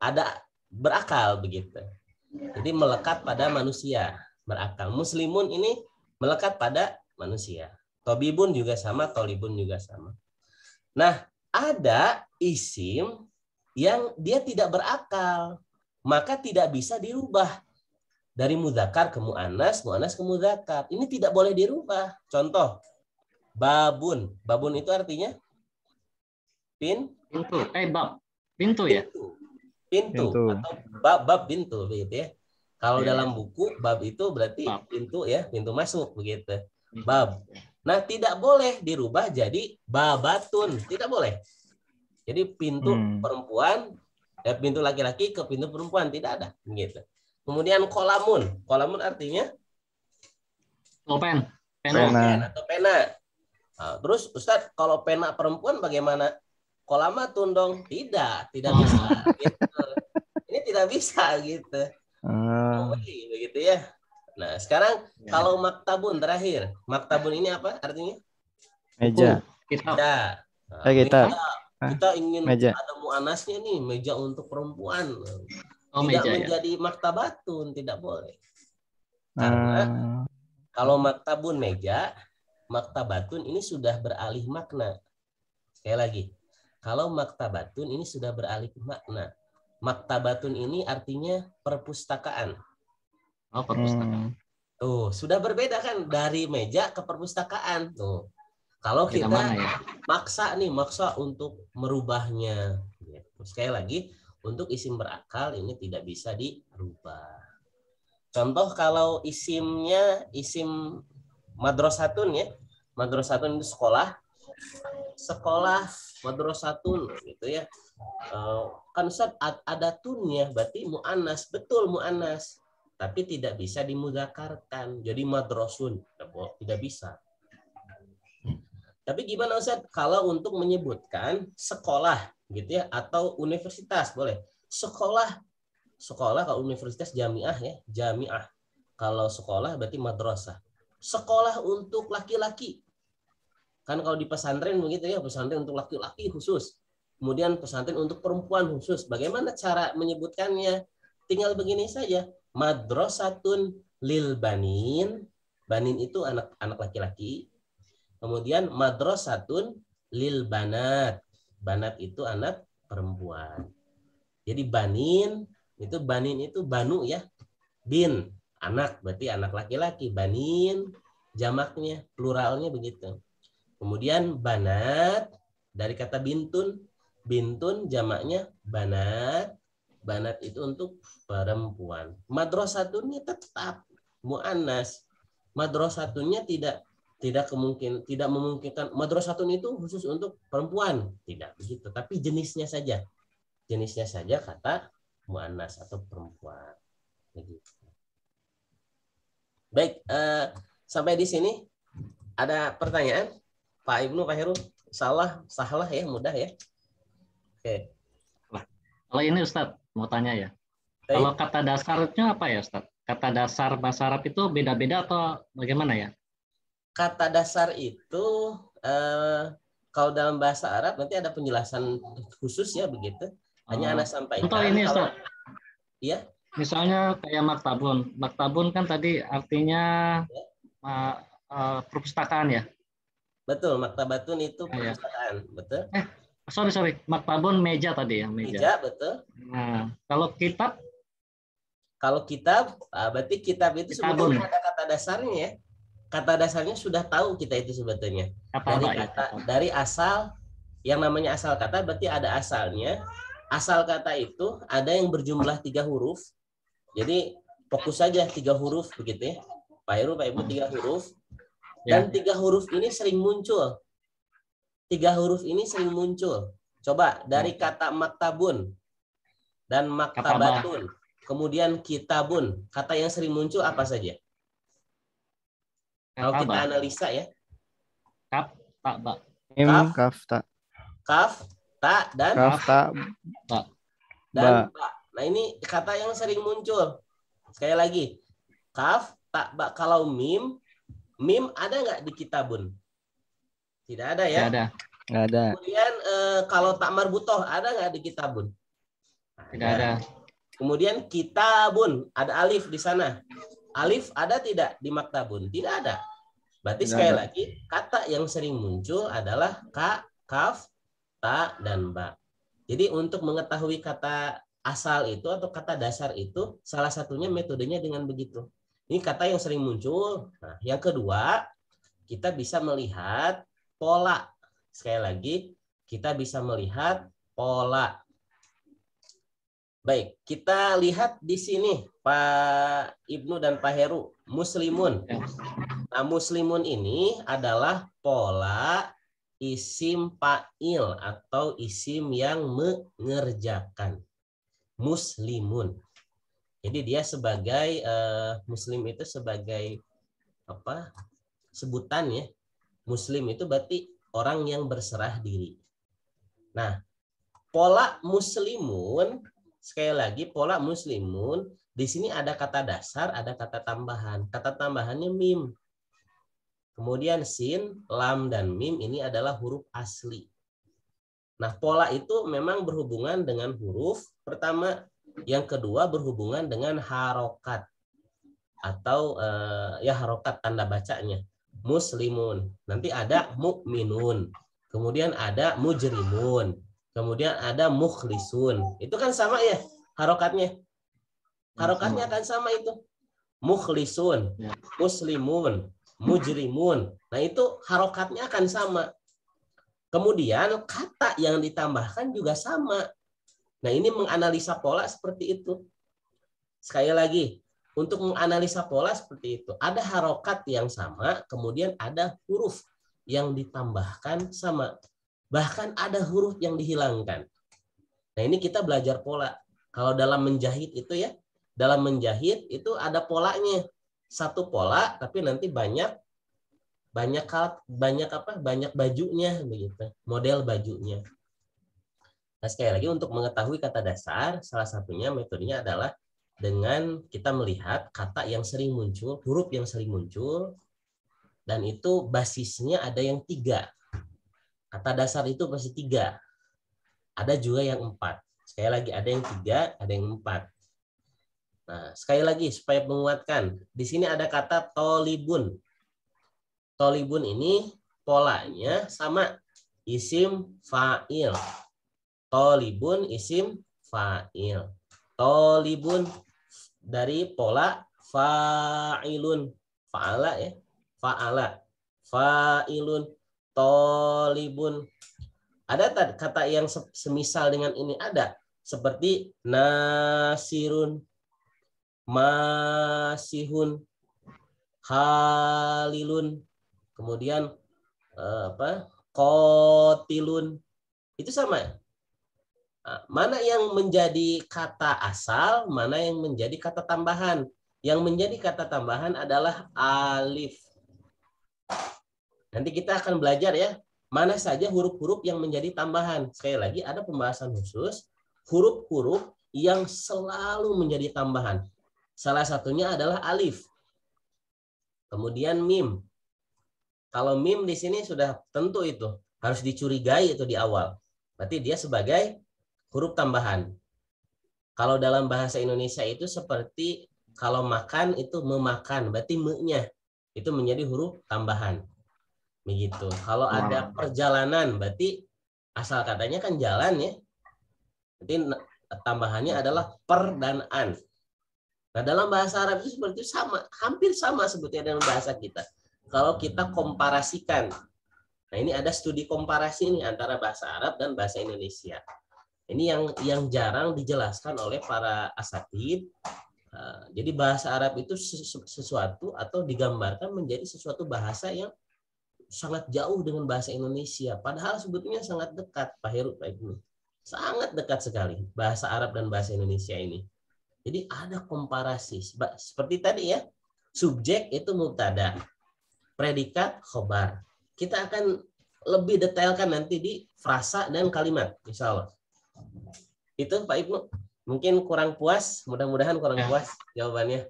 ada berakal begitu. Jadi melekat pada manusia, berakal. Muslimun ini melekat pada manusia. Tobibun juga sama, tolibun juga sama. Nah, ada isim yang dia tidak berakal, maka tidak bisa dirubah dari mudakar ke mu'anas, mu'anas ke mudakar. Ini tidak boleh dirubah. Contoh, babun. Babun itu artinya? Pin? Pintu. Eh bab. Pintu ya. Pintu. Pintu, atau bab bab pintu begitu ya. Kalau yeah. dalam buku bab itu berarti bab. pintu ya, pintu masuk begitu. Hmm. Bab. Nah, tidak boleh dirubah jadi babatun, tidak boleh. Jadi pintu hmm. perempuan eh, pintu laki-laki ke pintu perempuan tidak ada begitu. Kemudian kolamun. Kolamun artinya oh, Pen. pena. pena atau pena. Nah, terus Ustadz, kalau pena perempuan bagaimana? kolama dong tidak tidak oh. bisa gitu. ini tidak bisa gitu uh. Oh, iya, begitu ya nah sekarang ya. kalau maktabun terakhir maktabun ini apa artinya meja eh, kita nah, kita kita ingin meja. ada muanasnya nih meja untuk perempuan oh, tidak meja, ya. menjadi ya. maktabatun tidak boleh karena uh. kalau maktabun meja maktabatun ini sudah beralih makna sekali lagi kalau maktabatun ini sudah beralih makna. Maktabatun ini artinya perpustakaan. Oh, perpustakaan. Hmm. sudah berbeda kan dari meja ke perpustakaan. Tuh. Kalau kita, mana, ya? maksa nih, maksa untuk merubahnya. Gitu. Sekali lagi, untuk isim berakal ini tidak bisa dirubah. Contoh kalau isimnya isim madrasatun ya. Madrasatun itu sekolah sekolah madrasatun gitu ya eh, kan konsep ada tunnya berarti mu'anas betul mu'anas tapi tidak bisa dimuzakarkan jadi madrasun tidak bisa tapi gimana Ustaz kalau untuk menyebutkan sekolah gitu ya atau universitas boleh sekolah sekolah kalau universitas jamiah ya jamiah kalau sekolah berarti madrasah sekolah untuk laki-laki Kan kalau di pesantren begitu ya, pesantren untuk laki-laki khusus. Kemudian pesantren untuk perempuan khusus. Bagaimana cara menyebutkannya? Tinggal begini saja. Madrasatun lil banin. Banin itu anak-anak laki-laki. Kemudian madrasatun lil banat. Banat itu anak perempuan. Jadi banin itu banin itu banu ya. Bin anak berarti anak laki-laki, banin jamaknya pluralnya begitu. Kemudian banat dari kata bintun. Bintun jamaknya banat. Banat itu untuk perempuan. Madrasatunnya tetap muannas. Madrasatunnya tidak tidak kemungkin tidak memungkinkan madrasatun itu khusus untuk perempuan tidak begitu tapi jenisnya saja jenisnya saja kata muannas atau perempuan begitu baik uh, sampai di sini ada pertanyaan Pak Ibnu, Pak Heru, salah, salah ya, mudah ya. Oke. Okay. Kalau ini Ustadz, mau tanya ya. Baik. Kalau kata dasarnya apa ya Ustadz? Kata dasar bahasa Arab itu beda-beda atau bagaimana ya? Kata dasar itu, eh, kalau dalam bahasa Arab nanti ada penjelasan khusus ya begitu. Hanya oh. sampai sampai. Contoh ini Ustadz. Iya? Misalnya kayak maktabun. Maktabun kan tadi artinya ya. uh, perpustakaan ya? Betul, maktabatun itu ah, iya. perpustakaan, ya, betul? Eh, sorry sorry, maktabun meja tadi ya, meja. Meja, betul. Nah, kalau kitab kalau kitab, ah, berarti kitab itu sebetulnya ada kata dasarnya ya. Kata dasarnya sudah tahu kita itu sebetulnya. Apa dari ya? kata ya? dari asal yang namanya asal kata berarti ada asalnya. Asal kata itu ada yang berjumlah tiga huruf. Jadi fokus saja tiga huruf begitu ya. Pak Heru, Pak Ibu tiga huruf. Dan ya. tiga huruf ini sering muncul. Tiga huruf ini sering muncul. Coba dari kata maktabun dan maktabatun. Kemudian kitabun. Kata yang sering muncul apa saja? Kalau kita analisa ya. Kaf, tak ba. Kaf, kaf, ta. Kaf, ta, dan kaf, ta, ba. Dan ba. Nah ini kata yang sering muncul. Sekali lagi. Kaf, tak ba. Kalau mim, Mim ada nggak di kitabun? Tidak ada ya? Tidak ada. ada. Kemudian eh, kalau takmar butoh ada nggak di kitabun? Tidak nah, ada. Kemudian kitabun ada alif di sana. Alif ada tidak di maktabun? Tidak ada. Berarti tidak sekali ada. lagi kata yang sering muncul adalah ka, kaf, ta, dan ba. Jadi untuk mengetahui kata asal itu atau kata dasar itu salah satunya metodenya dengan begitu. Ini kata yang sering muncul. Nah, yang kedua, kita bisa melihat pola. Sekali lagi, kita bisa melihat pola. Baik, kita lihat di sini Pak Ibnu dan Pak Heru, muslimun. Ya. Nah, muslimun ini adalah pola isim pa'il atau isim yang mengerjakan. Muslimun. Jadi dia sebagai uh, muslim itu sebagai apa? sebutan ya. Muslim itu berarti orang yang berserah diri. Nah, pola muslimun sekali lagi pola muslimun di sini ada kata dasar, ada kata tambahan. Kata tambahannya mim. Kemudian sin, lam dan mim ini adalah huruf asli. Nah, pola itu memang berhubungan dengan huruf pertama yang kedua berhubungan dengan harokat atau eh, ya harokat tanda bacanya muslimun. Nanti ada mukminun, kemudian ada mujrimun, kemudian ada mukhlisun. Itu kan sama ya harokatnya. Harokatnya akan sama itu. Mukhlisun, ya. muslimun, mujrimun. Nah itu harokatnya akan sama. Kemudian kata yang ditambahkan juga sama. Nah, ini menganalisa pola seperti itu. Sekali lagi, untuk menganalisa pola seperti itu, ada harokat yang sama, kemudian ada huruf yang ditambahkan sama. Bahkan ada huruf yang dihilangkan. Nah, ini kita belajar pola. Kalau dalam menjahit itu ya, dalam menjahit itu ada polanya. Satu pola, tapi nanti banyak banyak banyak apa banyak bajunya begitu model bajunya Nah, sekali lagi untuk mengetahui kata dasar, salah satunya metodenya adalah dengan kita melihat kata yang sering muncul, huruf yang sering muncul, dan itu basisnya ada yang tiga. Kata dasar itu pasti tiga. Ada juga yang empat. Sekali lagi, ada yang tiga, ada yang empat. Nah, sekali lagi, supaya menguatkan. Di sini ada kata tolibun. Tolibun ini polanya sama isim fa'il Tolibun isim fa'il. Tolibun dari pola fa'ilun. Fa'ala ya. Fa'ala. Fa'ilun. Tolibun. Ada kata yang semisal dengan ini? Ada. Seperti nasirun. Masihun. Halilun. Kemudian eh, apa? Kotilun. Itu sama ya? Ah, mana yang menjadi kata asal, mana yang menjadi kata tambahan. Yang menjadi kata tambahan adalah alif. Nanti kita akan belajar ya, mana saja huruf-huruf yang menjadi tambahan. Sekali lagi ada pembahasan khusus huruf-huruf yang selalu menjadi tambahan. Salah satunya adalah alif. Kemudian mim. Kalau mim di sini sudah tentu itu harus dicurigai itu di awal. Berarti dia sebagai huruf tambahan. Kalau dalam bahasa Indonesia itu seperti kalau makan itu memakan, berarti me-nya itu menjadi huruf tambahan. Begitu. Kalau ada perjalanan berarti asal katanya kan jalan ya. Berarti tambahannya adalah per dan an. Nah, dalam bahasa Arab itu seperti itu sama, hampir sama sebetulnya dengan bahasa kita. Kalau kita komparasikan. Nah, ini ada studi komparasi nih antara bahasa Arab dan bahasa Indonesia. Ini yang yang jarang dijelaskan oleh para asatid. Eh, jadi bahasa Arab itu sesuatu atau digambarkan menjadi sesuatu bahasa yang sangat jauh dengan bahasa Indonesia. Padahal sebetulnya sangat dekat Pak Heru Pak Ibnu. Sangat dekat sekali bahasa Arab dan bahasa Indonesia ini. Jadi ada komparasi. Seperti tadi ya, subjek itu mubtada, predikat khobar. Kita akan lebih detailkan nanti di frasa dan kalimat, insya Allah. Itu Pak Ibnu, mungkin kurang puas, mudah-mudahan kurang ya. puas jawabannya.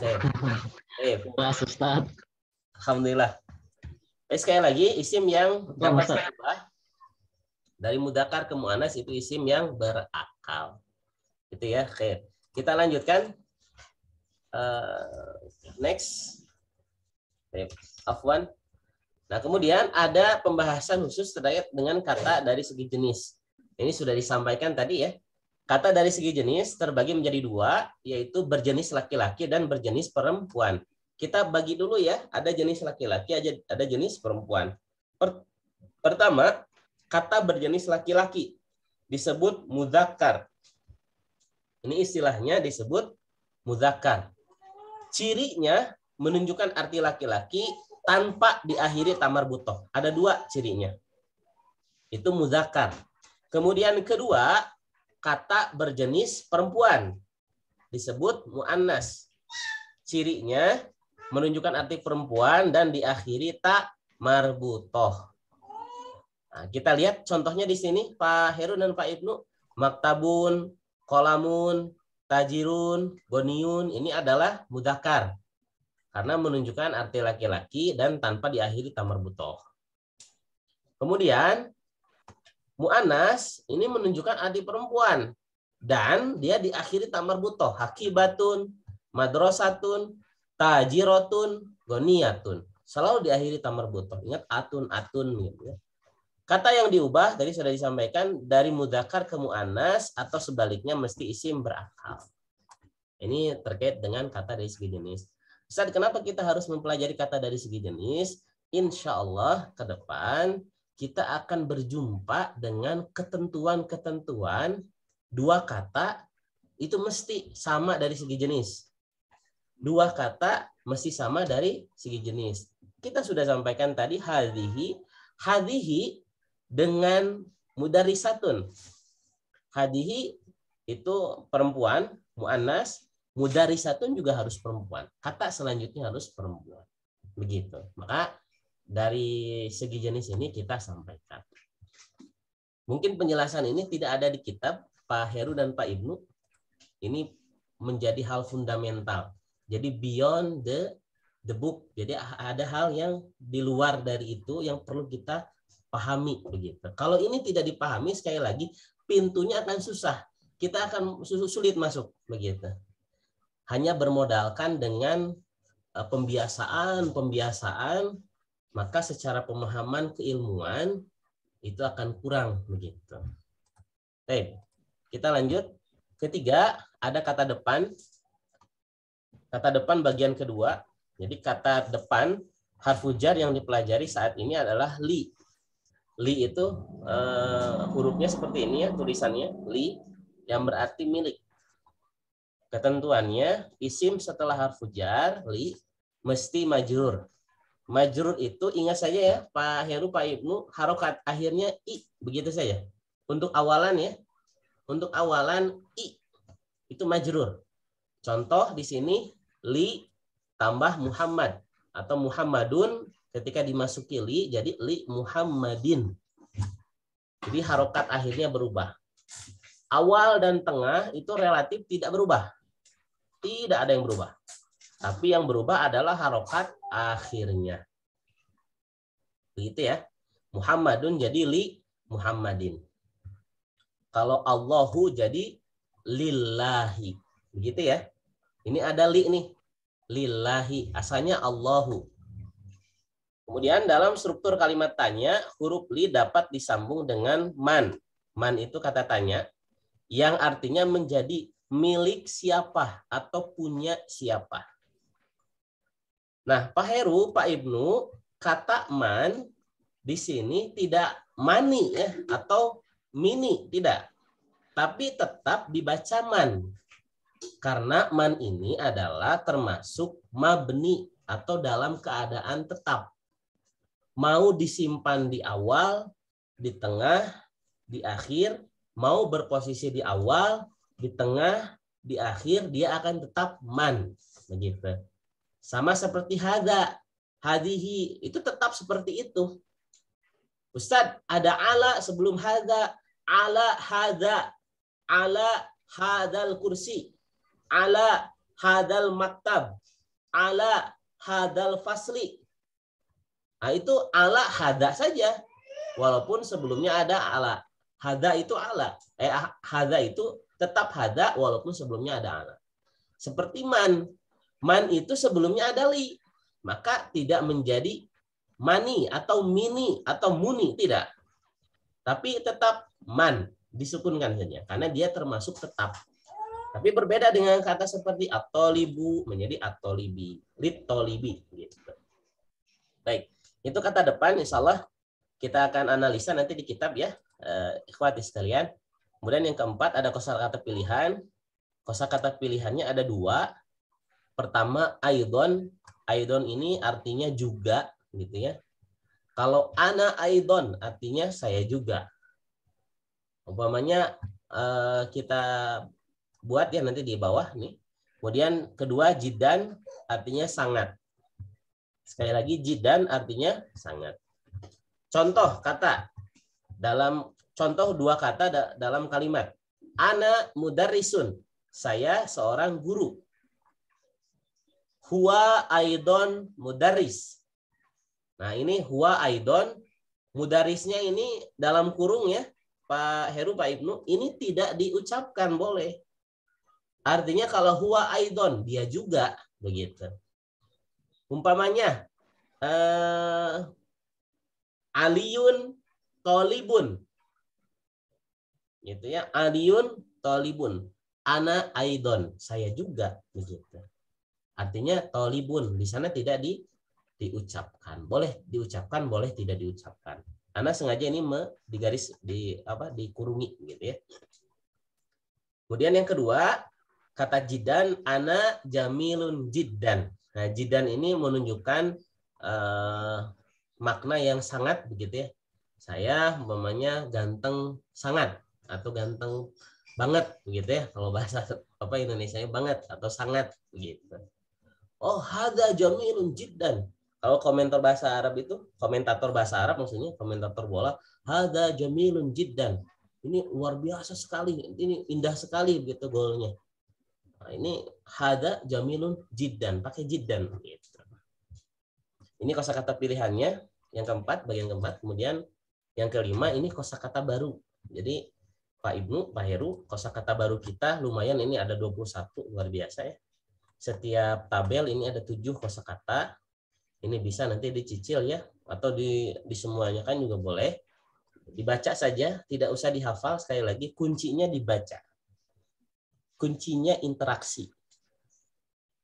Oke. Okay. Eh, puas Ustaz. Alhamdulillah. Eh, sekali lagi isim yang dapat ya, dari mudakar ke muanas itu isim yang berakal. Itu ya, khair. Kita lanjutkan. Uh, next. Afwan. Nah, kemudian ada pembahasan khusus terkait dengan kata dari segi jenis. Ini sudah disampaikan tadi ya. Kata dari segi jenis terbagi menjadi dua, yaitu berjenis laki-laki dan berjenis perempuan. Kita bagi dulu ya, ada jenis laki-laki, ada jenis perempuan. pertama, kata berjenis laki-laki disebut mudakar. Ini istilahnya disebut mudakar. Cirinya menunjukkan arti laki-laki tanpa diakhiri tamar butoh. Ada dua cirinya. Itu mudakar. Kemudian kedua, kata berjenis perempuan disebut muannas. Cirinya menunjukkan arti perempuan dan diakhiri tak marbutoh. Nah, kita lihat contohnya di sini Pak Heru dan Pak Ibnu. Maktabun, kolamun, tajirun, goniun ini adalah mudakar karena menunjukkan arti laki-laki dan tanpa diakhiri tamar butoh. Kemudian Mu'anas ini menunjukkan adik perempuan. Dan dia diakhiri tamar butoh. Hakibatun, madrosatun tajirotun, goniatun. Selalu diakhiri tamar butoh. Ingat atun, atun. Gitu ya. Kata yang diubah tadi sudah disampaikan dari mudakar ke mu'anas atau sebaliknya mesti isim berakal. Ini terkait dengan kata dari segi jenis. saat kenapa kita harus mempelajari kata dari segi jenis? Insya Allah ke depan kita akan berjumpa dengan ketentuan-ketentuan dua kata itu mesti sama dari segi jenis. Dua kata mesti sama dari segi jenis. Kita sudah sampaikan tadi hadihi, hadihi dengan mudarisatun. Hadihi itu perempuan, mu'anas, mudarisatun juga harus perempuan. Kata selanjutnya harus perempuan. Begitu. Maka dari segi jenis ini kita sampaikan. Mungkin penjelasan ini tidak ada di kitab Pak Heru dan Pak Ibnu. Ini menjadi hal fundamental. Jadi beyond the the book. Jadi ada hal yang di luar dari itu yang perlu kita pahami begitu. Kalau ini tidak dipahami sekali lagi pintunya akan susah. Kita akan sulit masuk begitu. Hanya bermodalkan dengan eh, pembiasaan, pembiasaan maka secara pemahaman keilmuan itu akan kurang begitu. Baik, kita lanjut. Ketiga, ada kata depan. Kata depan bagian kedua. Jadi kata depan harfu jar yang dipelajari saat ini adalah li. Li itu uh, hurufnya seperti ini ya tulisannya li yang berarti milik. Ketentuannya isim setelah harfu jar li mesti majrur Majrur itu ingat saja ya Pak Heru, Pak Ibnu, harokat akhirnya i begitu saja. Untuk awalan ya, untuk awalan i itu majrur. Contoh di sini li tambah Muhammad atau Muhammadun ketika dimasuki li jadi li Muhammadin. Jadi harokat akhirnya berubah. Awal dan tengah itu relatif tidak berubah. Tidak ada yang berubah. Tapi yang berubah adalah harokat akhirnya. Begitu ya. Muhammadun jadi li Muhammadin. Kalau Allahu jadi lillahi. Begitu ya. Ini ada li nih. Lillahi. Asalnya Allahu. Kemudian dalam struktur kalimat tanya, huruf li dapat disambung dengan man. Man itu kata tanya yang artinya menjadi milik siapa atau punya siapa. Nah, Pak Heru, Pak Ibnu, kata man di sini tidak mani ya atau mini tidak. Tapi tetap dibaca man. Karena man ini adalah termasuk mabni atau dalam keadaan tetap. Mau disimpan di awal, di tengah, di akhir, mau berposisi di awal, di tengah, di akhir, dia akan tetap man. Begitu. Sama seperti hada, hadihi, itu tetap seperti itu. Ustaz, ada ala sebelum hada, ala hada, ala hadal kursi, ala hadal maktab, ala hadal fasli. Nah, itu ala hada saja. Walaupun sebelumnya ada ala. Hada itu ala. Eh, ah, hada itu tetap hada walaupun sebelumnya ada ala. Seperti man. Man itu sebelumnya ada li. Maka tidak menjadi mani atau mini atau muni. Tidak. Tapi tetap man. Disukunkan saja. Karena dia termasuk tetap. Tapi berbeda dengan kata seperti atolibu menjadi atolibi. Litolibi. Gitu. Baik. Itu kata depan. insyaallah kita akan analisa nanti di kitab ya. Eh, ikhwati sekalian. Kemudian yang keempat ada kosakata pilihan. Kosakata pilihannya ada dua, Pertama, aidon. Aidon ini artinya juga, gitu ya. Kalau ana aidon, artinya saya juga. Umpamanya eh, kita buat ya nanti di bawah nih. Kemudian kedua, jidan artinya sangat. Sekali lagi, jidan artinya sangat. Contoh kata. Dalam contoh dua kata dalam kalimat. Ana mudarisun. Saya seorang guru huwa aidon mudaris. Nah, ini huwa aidon mudarisnya ini dalam kurung ya, Pak Heru, Pak Ibnu, ini tidak diucapkan boleh. Artinya kalau huwa aidon, dia juga begitu. Umpamanya eh, aliyun tolibun. Gitu ya, aliyun tolibun. Ana aidon, saya juga begitu. Artinya tolibun di sana tidak di, diucapkan. Boleh diucapkan, boleh tidak diucapkan. Karena sengaja ini me, digaris di apa dikurungi gitu ya. Kemudian yang kedua, kata jidan ana jamilun jidan. Nah, jidan ini menunjukkan eh, makna yang sangat begitu ya. Saya umpamanya ganteng sangat atau ganteng banget begitu ya kalau bahasa apa Indonesia banget atau sangat begitu oh hada jamilun jiddan kalau komentar bahasa Arab itu komentator bahasa Arab maksudnya komentator bola hada jamilun jiddan ini luar biasa sekali ini indah sekali begitu golnya nah, ini hada jamilun jiddan pakai jiddan gitu ini kosakata pilihannya yang keempat bagian keempat kemudian yang kelima ini kosakata baru jadi Pak Ibnu Pak Heru kosakata baru kita lumayan ini ada 21 luar biasa ya setiap tabel ini ada tujuh kosakata. Ini bisa nanti dicicil ya atau di di semuanya kan juga boleh. Dibaca saja, tidak usah dihafal sekali lagi, kuncinya dibaca. Kuncinya interaksi.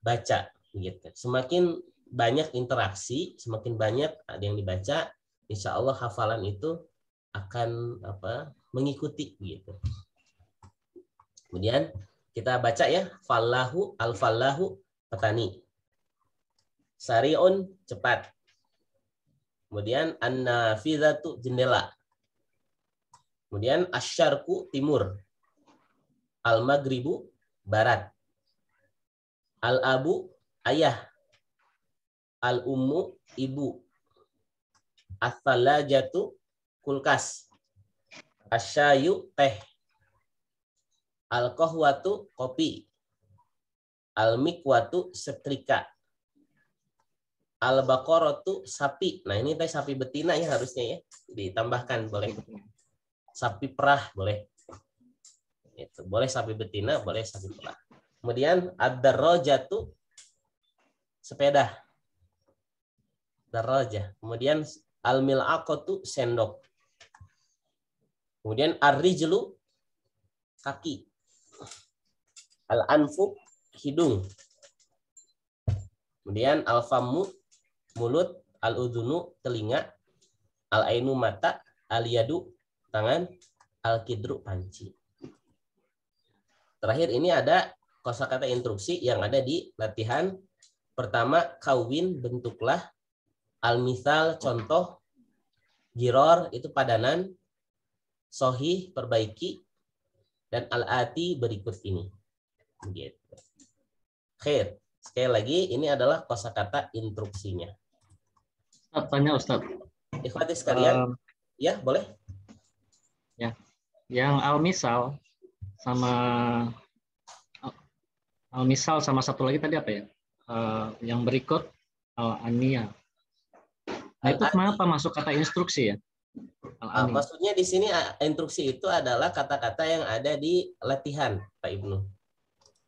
Baca gitu. Semakin banyak interaksi, semakin banyak ada yang dibaca, insya Allah hafalan itu akan apa mengikuti gitu. Kemudian kita baca ya. falahu al falahu petani. Sarion cepat. Kemudian an-nafidhatu jendela. Kemudian asyarku timur. Al-maghribu barat. Al-abu ayah. Al-ummu ibu. As-salajatu kulkas. Asyayu teh Al-kohwatu kopi. Al-mikwatu setrika. Al-bakorotu sapi. Nah ini teh sapi betina ya harusnya ya. Ditambahkan boleh. Sapi perah boleh. Itu. Boleh sapi betina, boleh sapi perah. Kemudian roja tu sepeda. Darroja. Kemudian al tu sendok. Kemudian ar kaki. Al-anfu hidung. Kemudian al-famu mulut, al-udhunu telinga, al-ainu mata, al-yadu tangan, al-kidru panci. Terakhir ini ada kosakata instruksi yang ada di latihan pertama kawin bentuklah al-misal contoh giror itu padanan sohih perbaiki dan al-ati berikut ini. Gitu. Khair. Sekali lagi, ini adalah kosakata instruksinya. Ustaz, tanya Ustaz. Ikhwati sekalian. Um, ya, boleh? Ya. Yang al-misal sama al-misal sama satu lagi tadi apa ya? Uh, yang berikut al-ania. Nah, itu kenapa masuk kata instruksi ya? Ah, al Maksudnya di sini instruksi itu adalah kata-kata yang ada di latihan, Pak Ibnu.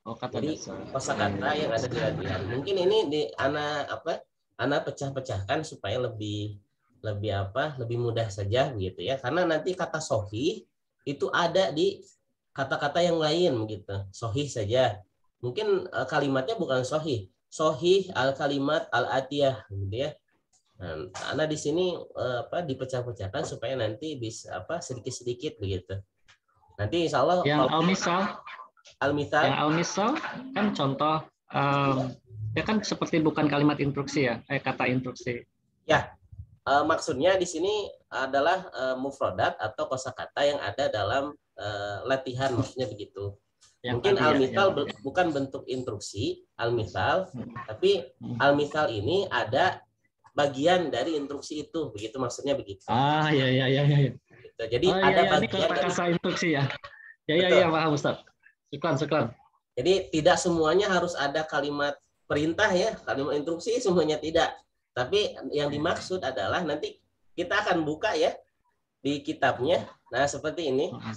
Oh, kata Jadi kosakata yang ada di latihan. Mungkin ini di anak apa? Anak pecah-pecahkan supaya lebih lebih apa? Lebih mudah saja gitu ya. Karena nanti kata sohi itu ada di kata-kata yang lain begitu. Sohi saja. Mungkin eh, kalimatnya bukan sohi. Sohi al kalimat al atiyah gitu ya. Nah, anak di sini eh, apa dipecah-pecahkan supaya nanti bisa apa sedikit-sedikit begitu. Nanti insya Allah yang kalau, misal Al-misal. Ya, al-misal kan contoh um, ya kan seperti bukan kalimat instruksi ya, eh kata instruksi. Ya. Uh, maksudnya di sini adalah uh, mufrodat atau kosakata yang ada dalam uh, latihan maksudnya begitu. Yang Mungkin ya, al-misal ya, ya, ya. bukan bentuk instruksi al-misal, hmm. tapi hmm. al-misal ini ada bagian dari instruksi itu, begitu maksudnya begitu. Ah, ya ya ya ya. ya. Gitu. Jadi oh, ada ya. bagian ini kata dari... instruksi ya. Ya ya ya, paham Ustaz. Iklan, seklan. Jadi tidak semuanya harus ada kalimat perintah ya, kalimat instruksi semuanya tidak. Tapi yang dimaksud adalah nanti kita akan buka ya di kitabnya. Nah, seperti ini. Mm-hmm.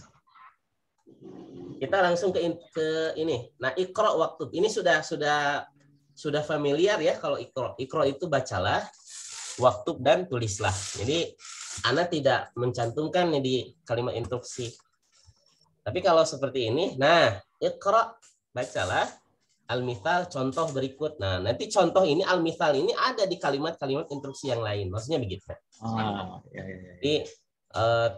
Kita langsung ke, ke ini. Nah, ikro waktu ini sudah sudah sudah familiar ya kalau ikro. Ikro itu bacalah, waktu dan tulislah. Jadi Anda tidak mencantumkan di kalimat instruksi. Tapi kalau seperti ini, nah, ikra, bacalah al-mithal contoh berikut. Nah, nanti contoh ini al-mithal ini ada di kalimat-kalimat instruksi yang lain. Maksudnya begitu. Oh, ya, ya, ya. uh,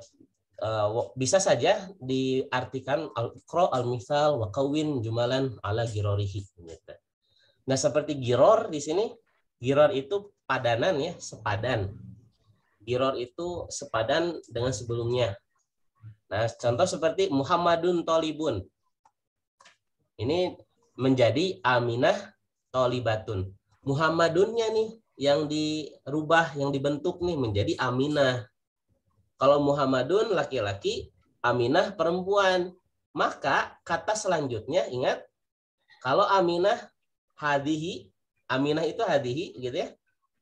uh, bisa saja diartikan al-iqra al-mithal wa kawin jumalan ala girorihi gitu. Nah, seperti giror di sini, giror itu padanan ya, sepadan. Giror itu sepadan dengan sebelumnya. Nah, contoh seperti Muhammadun Tolibun. Ini menjadi Aminah Tolibatun. Muhammadunnya nih yang dirubah, yang dibentuk nih menjadi Aminah. Kalau Muhammadun laki-laki, Aminah perempuan. Maka kata selanjutnya ingat kalau Aminah hadihi, Aminah itu hadihi gitu ya.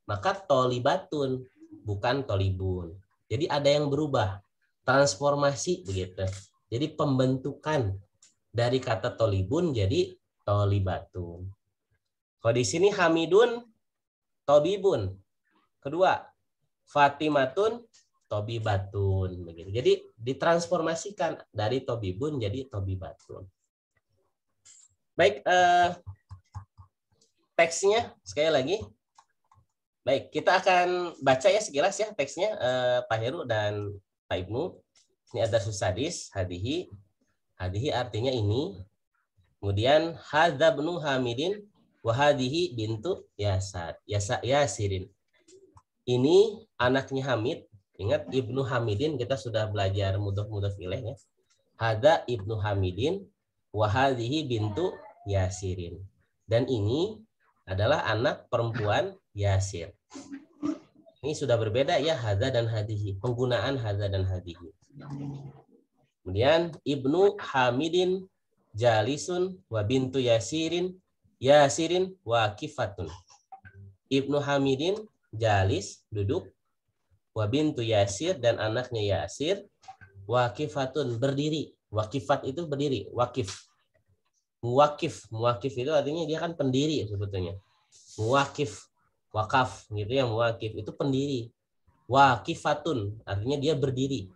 Maka tolibatun bukan tolibun. Jadi ada yang berubah transformasi begitu. Jadi pembentukan dari kata tolibun jadi tolibatun. Kalau di sini Hamidun tobibun. Kedua, Fatimatun tobibatun begitu. Jadi ditransformasikan dari tobibun jadi tobibatun. Baik, eh, teksnya sekali lagi. Baik, kita akan baca ya sekilas ya teksnya eh, Pak Heru dan Ibnu. Ini ada susadis, hadihi. Hadihi artinya ini. Kemudian hadza ibnu Hamidin wa bintu yasad. Yasa, Yasirin. Ini anaknya Hamid. Ingat Ibnu Hamidin kita sudah belajar mudah-mudah ya Hada Ibnu Hamidin wa bintu Yasirin. Dan ini adalah anak perempuan Yasir. Ini sudah berbeda ya hadza dan hadihi. Penggunaan hadza dan hadihi. Kemudian Ibnu Hamidin Jalisun wa bintu Yasirin Yasirin wa kifatun. Ibnu Hamidin Jalis duduk wa bintu Yasir dan anaknya Yasir wakifatun berdiri. Wakifat itu berdiri, wakif. Muwakif, muwakif itu artinya dia kan pendiri sebetulnya. Muwakif wakaf gitu ya, wakif itu pendiri wakifatun artinya dia berdiri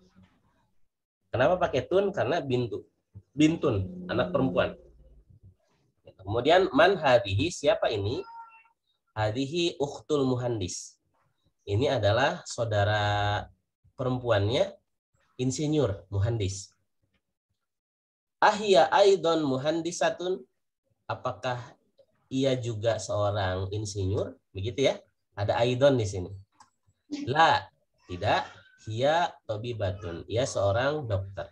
kenapa pakai tun karena bintu bintun anak perempuan kemudian man hadihi siapa ini hadihi uktul muhandis ini adalah saudara perempuannya insinyur muhandis ahya aidon muhandisatun apakah ia juga seorang insinyur Begitu ya. Ada aidon di sini. La, tidak. Hia batun. Ia seorang dokter.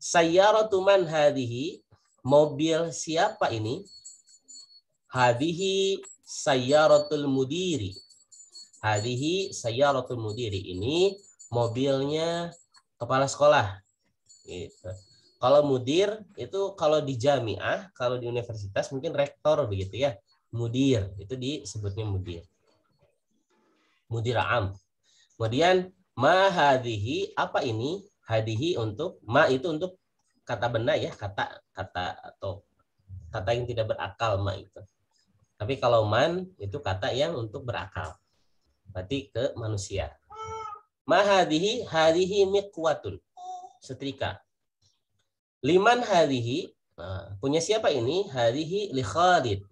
saya rotuman hadhi Mobil siapa ini? saya rotul mudiri. saya rotul mudiri. Ini mobilnya kepala sekolah. Gitu. Kalau mudir itu kalau di jamiah, kalau di universitas mungkin rektor begitu ya mudir itu disebutnya mudir mudir am kemudian ma hadihi apa ini hadihi untuk ma itu untuk kata benda ya kata kata atau kata yang tidak berakal ma itu tapi kalau man itu kata yang untuk berakal berarti ke manusia ma hadihi hadihi miqwatun setrika liman hadihi nah, punya siapa ini hadihi li Khalid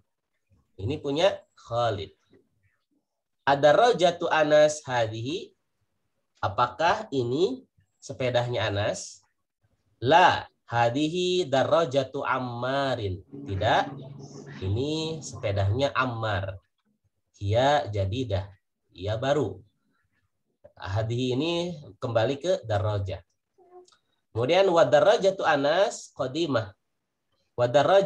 ini punya Khalid. Ada jatuh Anas hadihi. Apakah ini sepedahnya Anas? La hadihi jatuh Ammarin. Tidak. Ini sepedahnya Ammar. Ia jadi dah. Ia baru. Hadihi ini kembali ke darrojah. Kemudian jatuh Anas kodimah.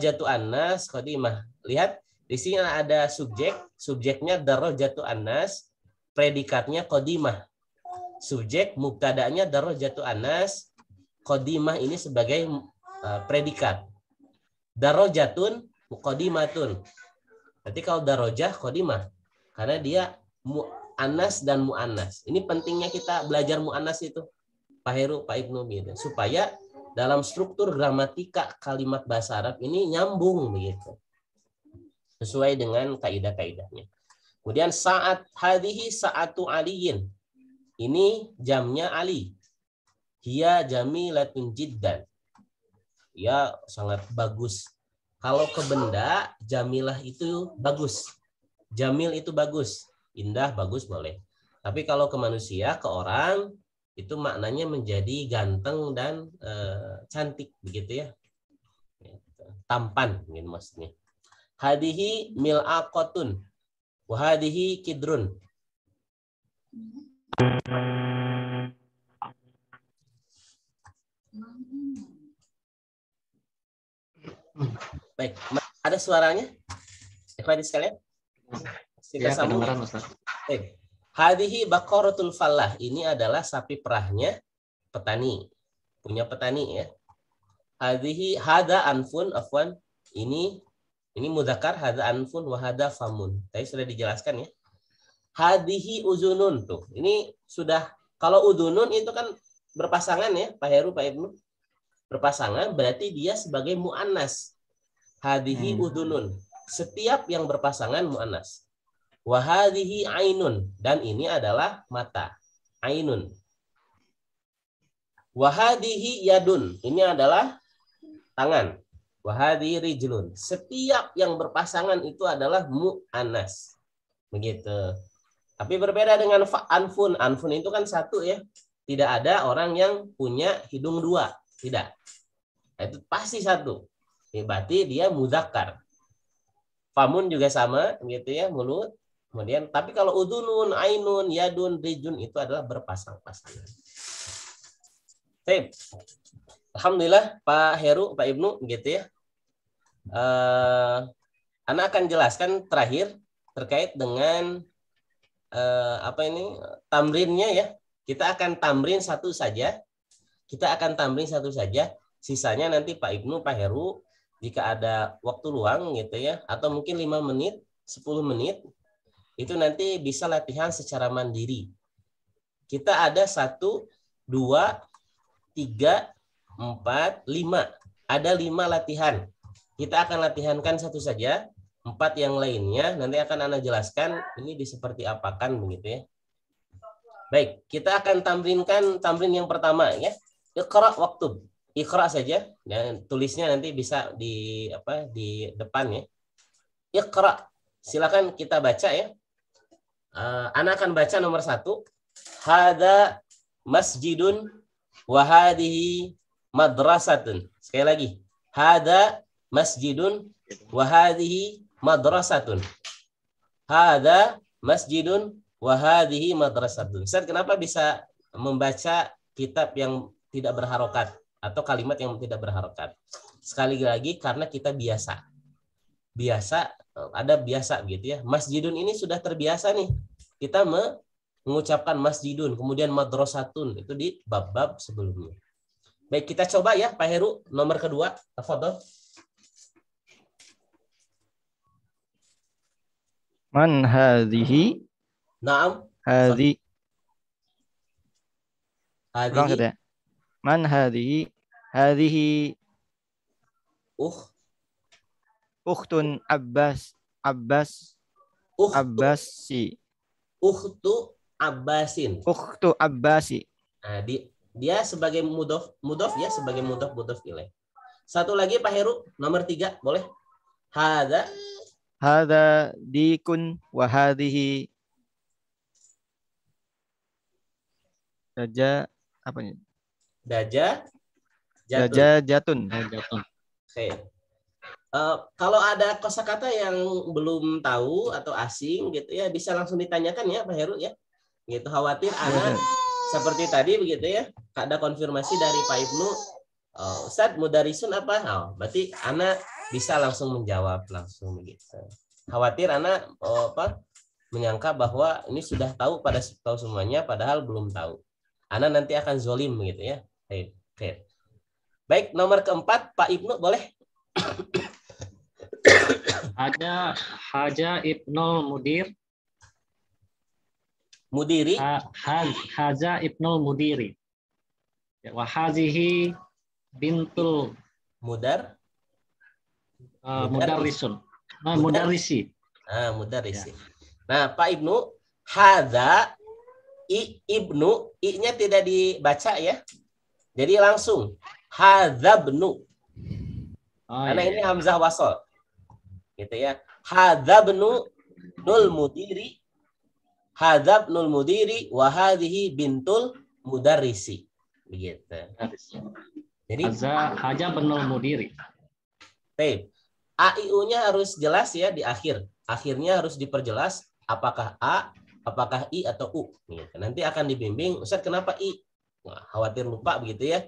jatuh Anas kodimah. Lihat di sini ada subjek, subjeknya jatuh anas, predikatnya kodimah. Subjek mubtada'nya jatuh anas, kodimah ini sebagai uh, predikat. jatun, kodimatun. Nanti kalau darojah kodimah. Karena dia anas dan mu anas. Ini pentingnya kita belajar mu anas itu. Pak Heru, Pak Ibnu gitu. Supaya dalam struktur gramatika kalimat bahasa Arab ini nyambung begitu sesuai dengan kaidah-kaidahnya. Kemudian saat hadhihi saatu aliyin. Ini jamnya Ali. Hiya jamilatun jiddan. Ya sangat bagus. Kalau ke benda, jamilah itu bagus. Jamil itu bagus. Indah, bagus boleh. Tapi kalau ke manusia, ke orang, itu maknanya menjadi ganteng dan e, cantik begitu ya. Tampan mungkin maksudnya. Hadihi mil'aqatun. Wahadihi kidrun. Baik, ada suaranya? Ikhwati sekalian. Kita ya, sambung. Baik. Hadihi bakorotul falah. Ini adalah sapi perahnya petani. Punya petani ya. Hadihi hada anfun afwan. Ini ini mudakar hada anfun wahada famun. Tadi sudah dijelaskan ya. Hadihi uzunun tuh. Ini sudah kalau uzunun itu kan berpasangan ya, Pak Heru, Pak Ibnu. Berpasangan berarti dia sebagai mu'anas Hadihi hmm. udunun. Setiap yang berpasangan mu'anas. Wahadihi ainun dan ini adalah mata. Ainun. Wahadihi yadun. Ini adalah tangan. Wahadi rijlun. Setiap yang berpasangan itu adalah mu'anas. Begitu. Tapi berbeda dengan anfun. Anfun itu kan satu ya. Tidak ada orang yang punya hidung dua. Tidak. Nah, itu pasti satu. Ya, berarti dia mudakar. Famun juga sama, gitu ya, mulut. Kemudian, tapi kalau udunun, ainun, yadun, rijun itu adalah berpasang-pasangan. Hey. Alhamdulillah Pak Heru, Pak Ibnu, gitu ya. Uh, Anak akan jelaskan terakhir terkait dengan uh, apa ini tamrinnya ya. Kita akan tamrin satu saja. Kita akan tamrin satu saja. Sisanya nanti Pak Ibnu, Pak Heru, jika ada waktu luang gitu ya, atau mungkin 5 menit, 10 menit, itu nanti bisa latihan secara mandiri. Kita ada satu, dua, tiga, 4, 5. Ada 5 latihan. Kita akan latihankan satu saja. Empat yang lainnya nanti akan Anda jelaskan ini di seperti apakan begitu ya. Baik, kita akan tamrinkan tamrin yang pertama ya. Iqra waktu. Iqra saja dan ya, tulisnya nanti bisa di apa di depan ya. Iqra. Silakan kita baca ya. Eh, Ana akan baca nomor satu. Hada masjidun wahadihi madrasatun. Sekali lagi. Hada masjidun wa hadhihi madrasatun. Hada masjidun wa hadhihi madrasatun. Ustaz, kenapa bisa membaca kitab yang tidak berharokat atau kalimat yang tidak berharokat? Sekali lagi karena kita biasa. Biasa ada biasa gitu ya. Masjidun ini sudah terbiasa nih. Kita mengucapkan masjidun, kemudian madrasatun itu di bab-bab sebelumnya. Baik, kita coba ya Pak Heru, nomor kedua, foto. Man hadihi? Naam. Hadhi. Hadhihi. Ya. Man hadihi? Hadihi. Uh. Ukhtun Abbas. Abbas. Ukhtu. Abbasi. Ukhtu Abbasin. Ukhtu Abbasi. Adik dia sebagai mudof, mudof ya, sebagai mudof, mudof ilai Satu lagi Pak Heru, nomor tiga, boleh? Hada. Hada di kun wahadihi Daja apa nih? Daja jatun. Daja jatun. jatun. Oke. Okay. Uh, eh, kalau ada kosakata yang belum tahu atau asing gitu ya bisa langsung ditanyakan ya Pak Heru ya. Gitu khawatir iya, anak seperti tadi begitu ya ada konfirmasi dari Pak Ibnu oh, Ustadz mudarisun apa oh, berarti anak bisa langsung menjawab langsung begitu khawatir anak oh, apa menyangka bahwa ini sudah tahu pada tahu semuanya padahal belum tahu anak nanti akan zolim begitu ya baik baik, baik nomor keempat Pak Ibnu boleh ada Haja Ibnu Mudir mudiri ha, ha, ibnul mudiri ya, wa hazihi bintul mudar uh, Nah, eh, mudar, risi. ah Mudar ah, ya. nah Pak Ibnu haza i ibnu i-nya tidak dibaca ya jadi langsung hadzabnu oh, karena iya. ini iya. hamzah wasol gitu ya hadzabnu nul mudiri Hadab nul mudiri wahadihi bintul mudarisi. Begitu. Jadi haja benul mudiri. Taib. AIU-nya harus jelas ya di akhir. Akhirnya harus diperjelas apakah A, apakah I atau U. Gitu. Nanti akan dibimbing, Ustaz kenapa I? Nah, khawatir lupa begitu ya.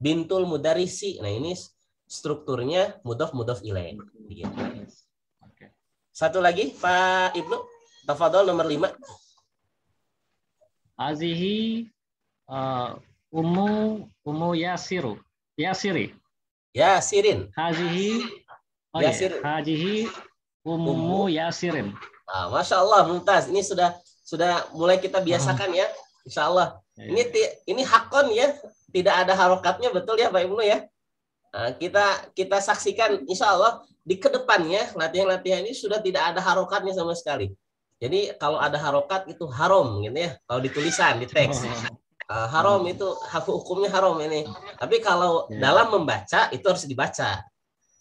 Bintul mudarisi. Nah ini strukturnya mudof mudof ilaih. gitu. Satu lagi Pak Ibnu, tafadol nomor lima Azihi uh, Umu Umu Yasiru. Yasiri. Yasirin. Hazihi oh iya. Yasir. Ya, Hazihi Umu, Umu Yasirin. Nah, Masya Allah, Mumtaz. Ini sudah sudah mulai kita biasakan ya. Insya Allah. Iya. Ini ini hakon ya. Tidak ada harokatnya betul ya Pak Ibnu ya. Nah, kita kita saksikan insya Allah di kedepannya latihan-latihan ini sudah tidak ada harokatnya sama sekali. Jadi kalau ada harokat itu haram gitu ya. Kalau ditulisan di teks. Uh, haram hmm. itu hafu hukumnya haram ini. Tapi kalau ya. dalam membaca itu harus dibaca.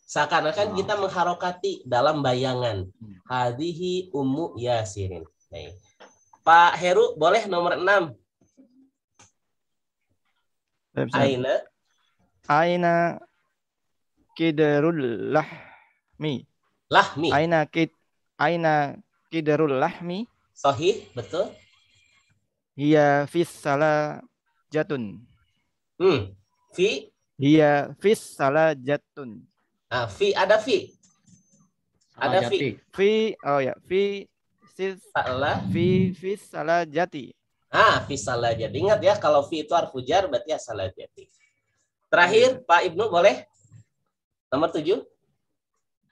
Seakan-akan oh. kita mengharokati dalam bayangan. Hmm. Hadihi ummu yasirin. sirin. Pak Heru boleh nomor 6. Aina. Aina mi. lahmi. Lahmi. Aina kid Aina Kidarul Lahmi. Sahih, betul. hiya fis salah jatun. Hmm. Fi? hiya fis salah jatun. Ah, fi ada fi. Ada fi. Jati. Fi oh ya, fi sis salah fi fis salah jati. Ah, fi salah jati. Ingat ya kalau fi itu harfu jar berarti ya salah jati. Terakhir Pak Ibnu boleh? Nomor tujuh.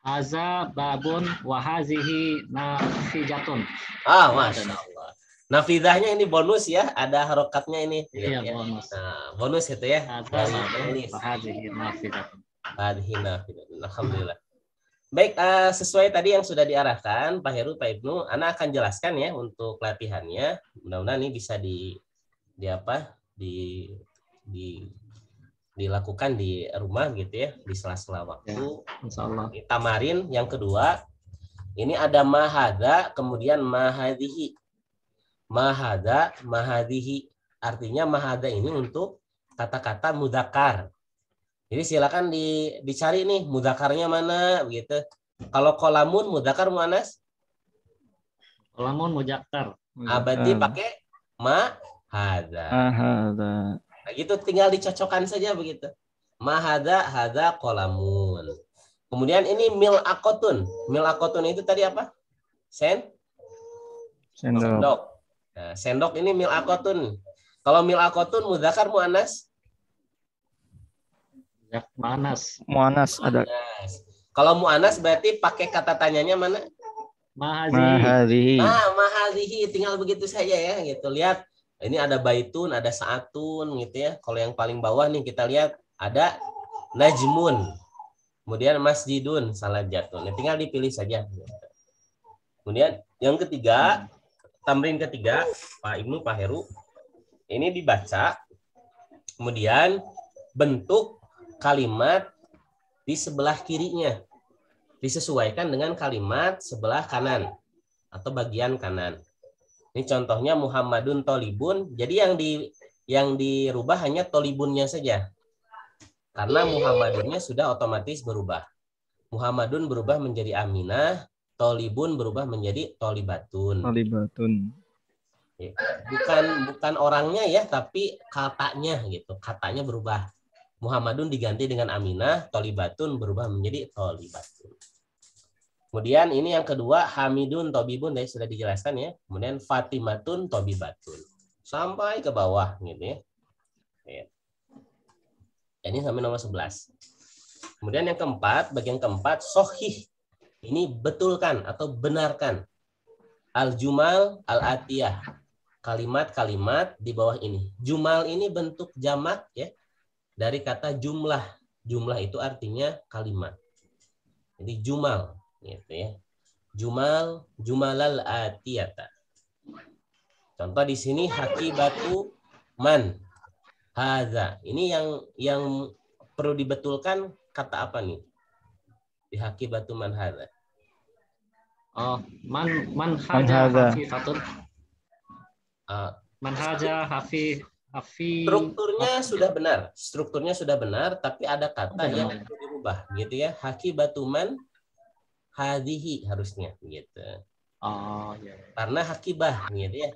Haza babun wahazihi nafijatun. Ah, masya Allah. Nafidahnya ini bonus ya, ada harokatnya ini. Iya, ya. bonus. Nah, bonus itu ya. Haza babun wahazihi nafijatun. nafijatun. Alhamdulillah. Baik, uh, sesuai tadi yang sudah diarahkan, Pak Heru, Pak Ibnu, Ana akan jelaskan ya untuk latihannya. Mudah-mudahan ini bisa di di apa? Di di dilakukan di rumah gitu ya di sela-sela waktu. Ya, kita marin yang kedua ini ada mahada kemudian mahadihi. Mahada, mahadihi. Artinya mahada ini untuk kata-kata mudakar. Jadi silakan di, dicari nih mudakarnya mana gitu Kalau kolamun mudakar manas? Kolamun mudakar. abadi ah, pakai mahada. Mahada. Nah, gitu tinggal dicocokkan saja begitu. Mahada hada kolamun. Kemudian ini mil akotun. Mil akotun itu tadi apa? Sen? Sendok. sendok. Nah, sendok ini mil akotun. Kalau mil akotun mudakar muanas? Ya, muanas. Muanas ada. Muanas. Kalau muanas berarti pakai kata tanyanya mana? Mahadihi. Mahadihi. Ah, tinggal begitu saja ya gitu. Lihat ini ada baitun, ada saatun gitu ya. Kalau yang paling bawah nih kita lihat ada najmun. Kemudian masjidun salah jatuh. Nah, tinggal dipilih saja. Kemudian yang ketiga, tamrin ketiga, Pak Ibnu, Pak Heru. Ini dibaca. Kemudian bentuk kalimat di sebelah kirinya disesuaikan dengan kalimat sebelah kanan atau bagian kanan. Ini contohnya Muhammadun Tolibun. Jadi yang di yang dirubah hanya Tolibunnya saja. Karena Muhammadunnya sudah otomatis berubah. Muhammadun berubah menjadi Aminah, Tolibun berubah menjadi Tolibatun. Tolibatun. Ya, bukan bukan orangnya ya, tapi katanya gitu. Katanya berubah. Muhammadun diganti dengan Aminah, Tolibatun berubah menjadi Tolibatun. Kemudian ini yang kedua Hamidun Tobibun dari sudah dijelaskan ya. Kemudian Fatimatun Tobibatun. Sampai ke bawah gitu ya. ya. Ini sampai nomor 11. Kemudian yang keempat, bagian keempat sohih. Ini betulkan atau benarkan. Al-Jumal Al-Atiyah. Kalimat-kalimat di bawah ini. Jumal ini bentuk jamak ya. Dari kata jumlah. Jumlah itu artinya kalimat. Jadi jumal gitu ya. Jumal jumalal atiyata. Contoh di sini hakibatu man haza. Ini yang yang perlu dibetulkan kata apa nih? Di hakibatu man haza. Oh, man man haza man haza ah. hafi hafi strukturnya hafi. sudah benar. Strukturnya sudah benar, tapi ada kata oh, yang perlu diubah gitu ya. Hakibatu man hadihi harusnya gitu. Oh, ya. Karena hakibah gitu ya.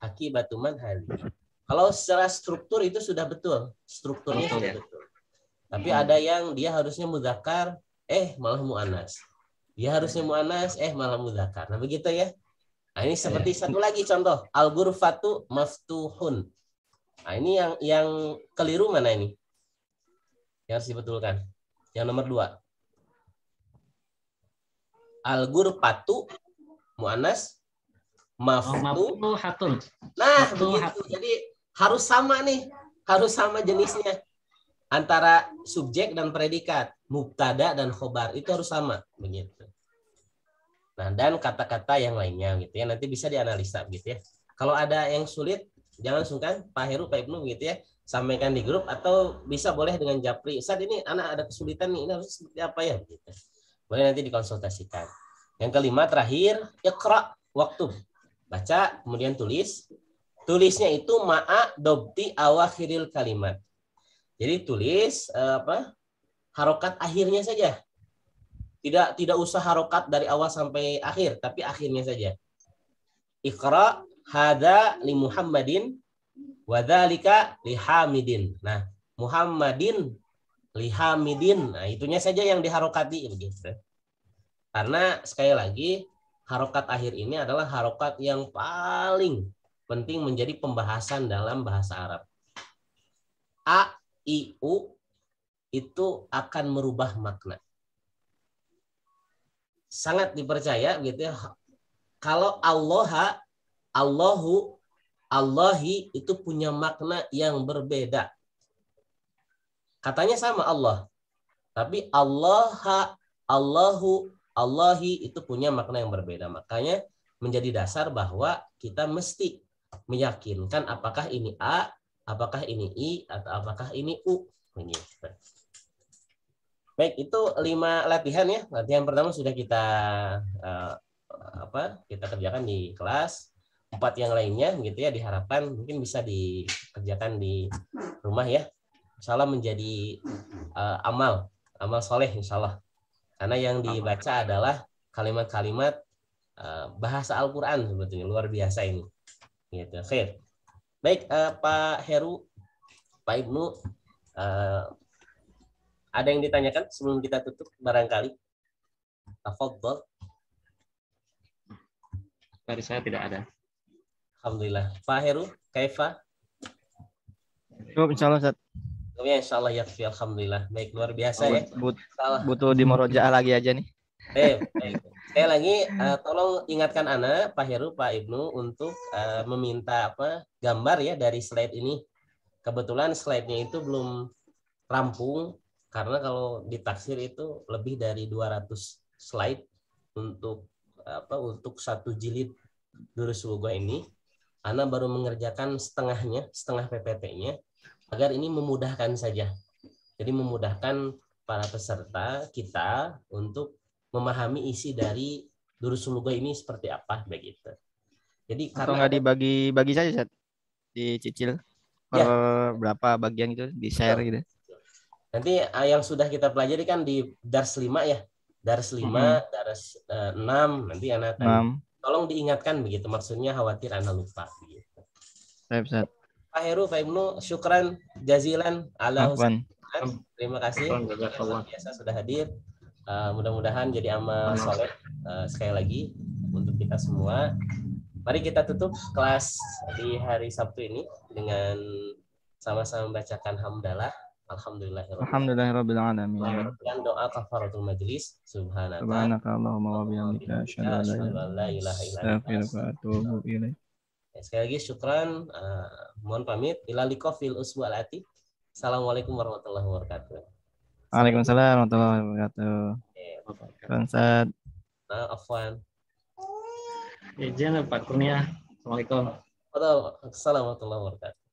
Hakibatuman hadhihi. Kalau secara struktur itu sudah betul, strukturnya sudah iya. betul. Tapi hmm. ada yang dia harusnya mudakar, eh malah mu'anas. Dia harusnya mu'anas, eh malah mudakar. Nah begitu ya. Nah ini seperti yeah. satu lagi contoh. Al-gurfatu maftuhun. Nah ini yang yang keliru mana ini? Yang harus dibetulkan. Yang nomor dua. Algur patu muanas maftu hatun. Nah, maftu begitu. Hatun. Jadi harus sama nih, harus sama jenisnya antara subjek dan predikat, mubtada dan khobar itu harus sama begitu. Nah, dan kata-kata yang lainnya gitu ya. Nanti bisa dianalisa gitu ya. Kalau ada yang sulit jangan sungkan Pak Heru, Pak Ibnu gitu ya. Sampaikan di grup atau bisa boleh dengan Japri. Saat ini anak ada kesulitan nih, ini harus seperti apa ya gitu. Boleh nanti dikonsultasikan. Yang kelima terakhir, ikra waktu. Baca, kemudian tulis. Tulisnya itu ma'a dobti awakhiril kalimat. Jadi tulis eh, apa? Harokat akhirnya saja. Tidak tidak usah harokat dari awal sampai akhir, tapi akhirnya saja. Ikra hada li Muhammadin wa dzalika li Hamidin. Nah, Muhammadin lihamidin. Nah, itunya saja yang diharokati begitu. Karena sekali lagi harokat akhir ini adalah harokat yang paling penting menjadi pembahasan dalam bahasa Arab. A, I, U itu akan merubah makna. Sangat dipercaya gitu ya. Kalau Allah, Allahu, Allahi itu punya makna yang berbeda Katanya sama Allah. Tapi Allah, Allahu, Allahi itu punya makna yang berbeda. Makanya menjadi dasar bahwa kita mesti meyakinkan apakah ini A, apakah ini I, atau apakah ini U. Baik, itu lima latihan ya. Latihan pertama sudah kita eh, apa? Kita kerjakan di kelas. Empat yang lainnya gitu ya diharapkan mungkin bisa dikerjakan di rumah ya salah menjadi uh, amal amal soleh insya Allah karena yang dibaca adalah kalimat-kalimat uh, bahasa Al-Quran sebetulnya luar biasa ini gitu khair baik uh, Pak Heru Pak Ibnu uh, ada yang ditanyakan sebelum kita tutup barangkali Tafadhol dari saya tidak ada Alhamdulillah Pak Heru Kaifa Insyaallah. insya Allah Ustaz. Tapi ya, insya Allah ya, alhamdulillah. Baik, luar biasa oh, ya. But, butuh di Moroja lagi aja nih. Eh, baik. lagi, uh, tolong ingatkan Ana, Pak Heru, Pak Ibnu untuk uh, meminta apa gambar ya dari slide ini. Kebetulan slide-nya itu belum rampung karena kalau ditaksir itu lebih dari 200 slide untuk apa untuk satu jilid durus ini. Ana baru mengerjakan setengahnya, setengah PPT-nya agar ini memudahkan saja. Jadi memudahkan para peserta kita untuk memahami isi dari Durusulugo ini seperti apa begitu. Jadi Atau karena nggak dibagi bagi saja Seth? dicicil per ya. berapa bagian itu di share gitu. Nanti ah, yang sudah kita pelajari kan di dars 5 ya. Dars 5, mm -hmm. dars uh, nanti anak tolong diingatkan begitu maksudnya khawatir anak lupa gitu. Baik, Seth. Pak Heru, Pak Ibnu, syukran jazilan ala Afwan. Terima kasih biasa sudah hadir. Uh, mudah-mudahan jadi amal soleh uh, sekali lagi untuk kita semua. Mari kita tutup kelas di hari Sabtu ini dengan sama-sama membacakan hamdalah. Alhamdulillah. Alhamdulillah Rabbil Alamin. Dan doa kafaratul majlis. Subhanaka. Subhanaka Allahumma wa bihamdika. Asyhadu an la ilaha illa anta. Astaghfiruka wa atubu ilaik. Ya, sekali lagi syukran, uh, mohon pamit. Ilaliko fil uswalati. Assalamualaikum warahmatullahi wabarakatuh. Waalaikumsalam warahmatullahi wabarakatuh. Bang Sad. Nah, Afwan. Izin ya, Pak Kurnia. Assalamualaikum. Assalamualaikum warahmatullahi wabarakatuh.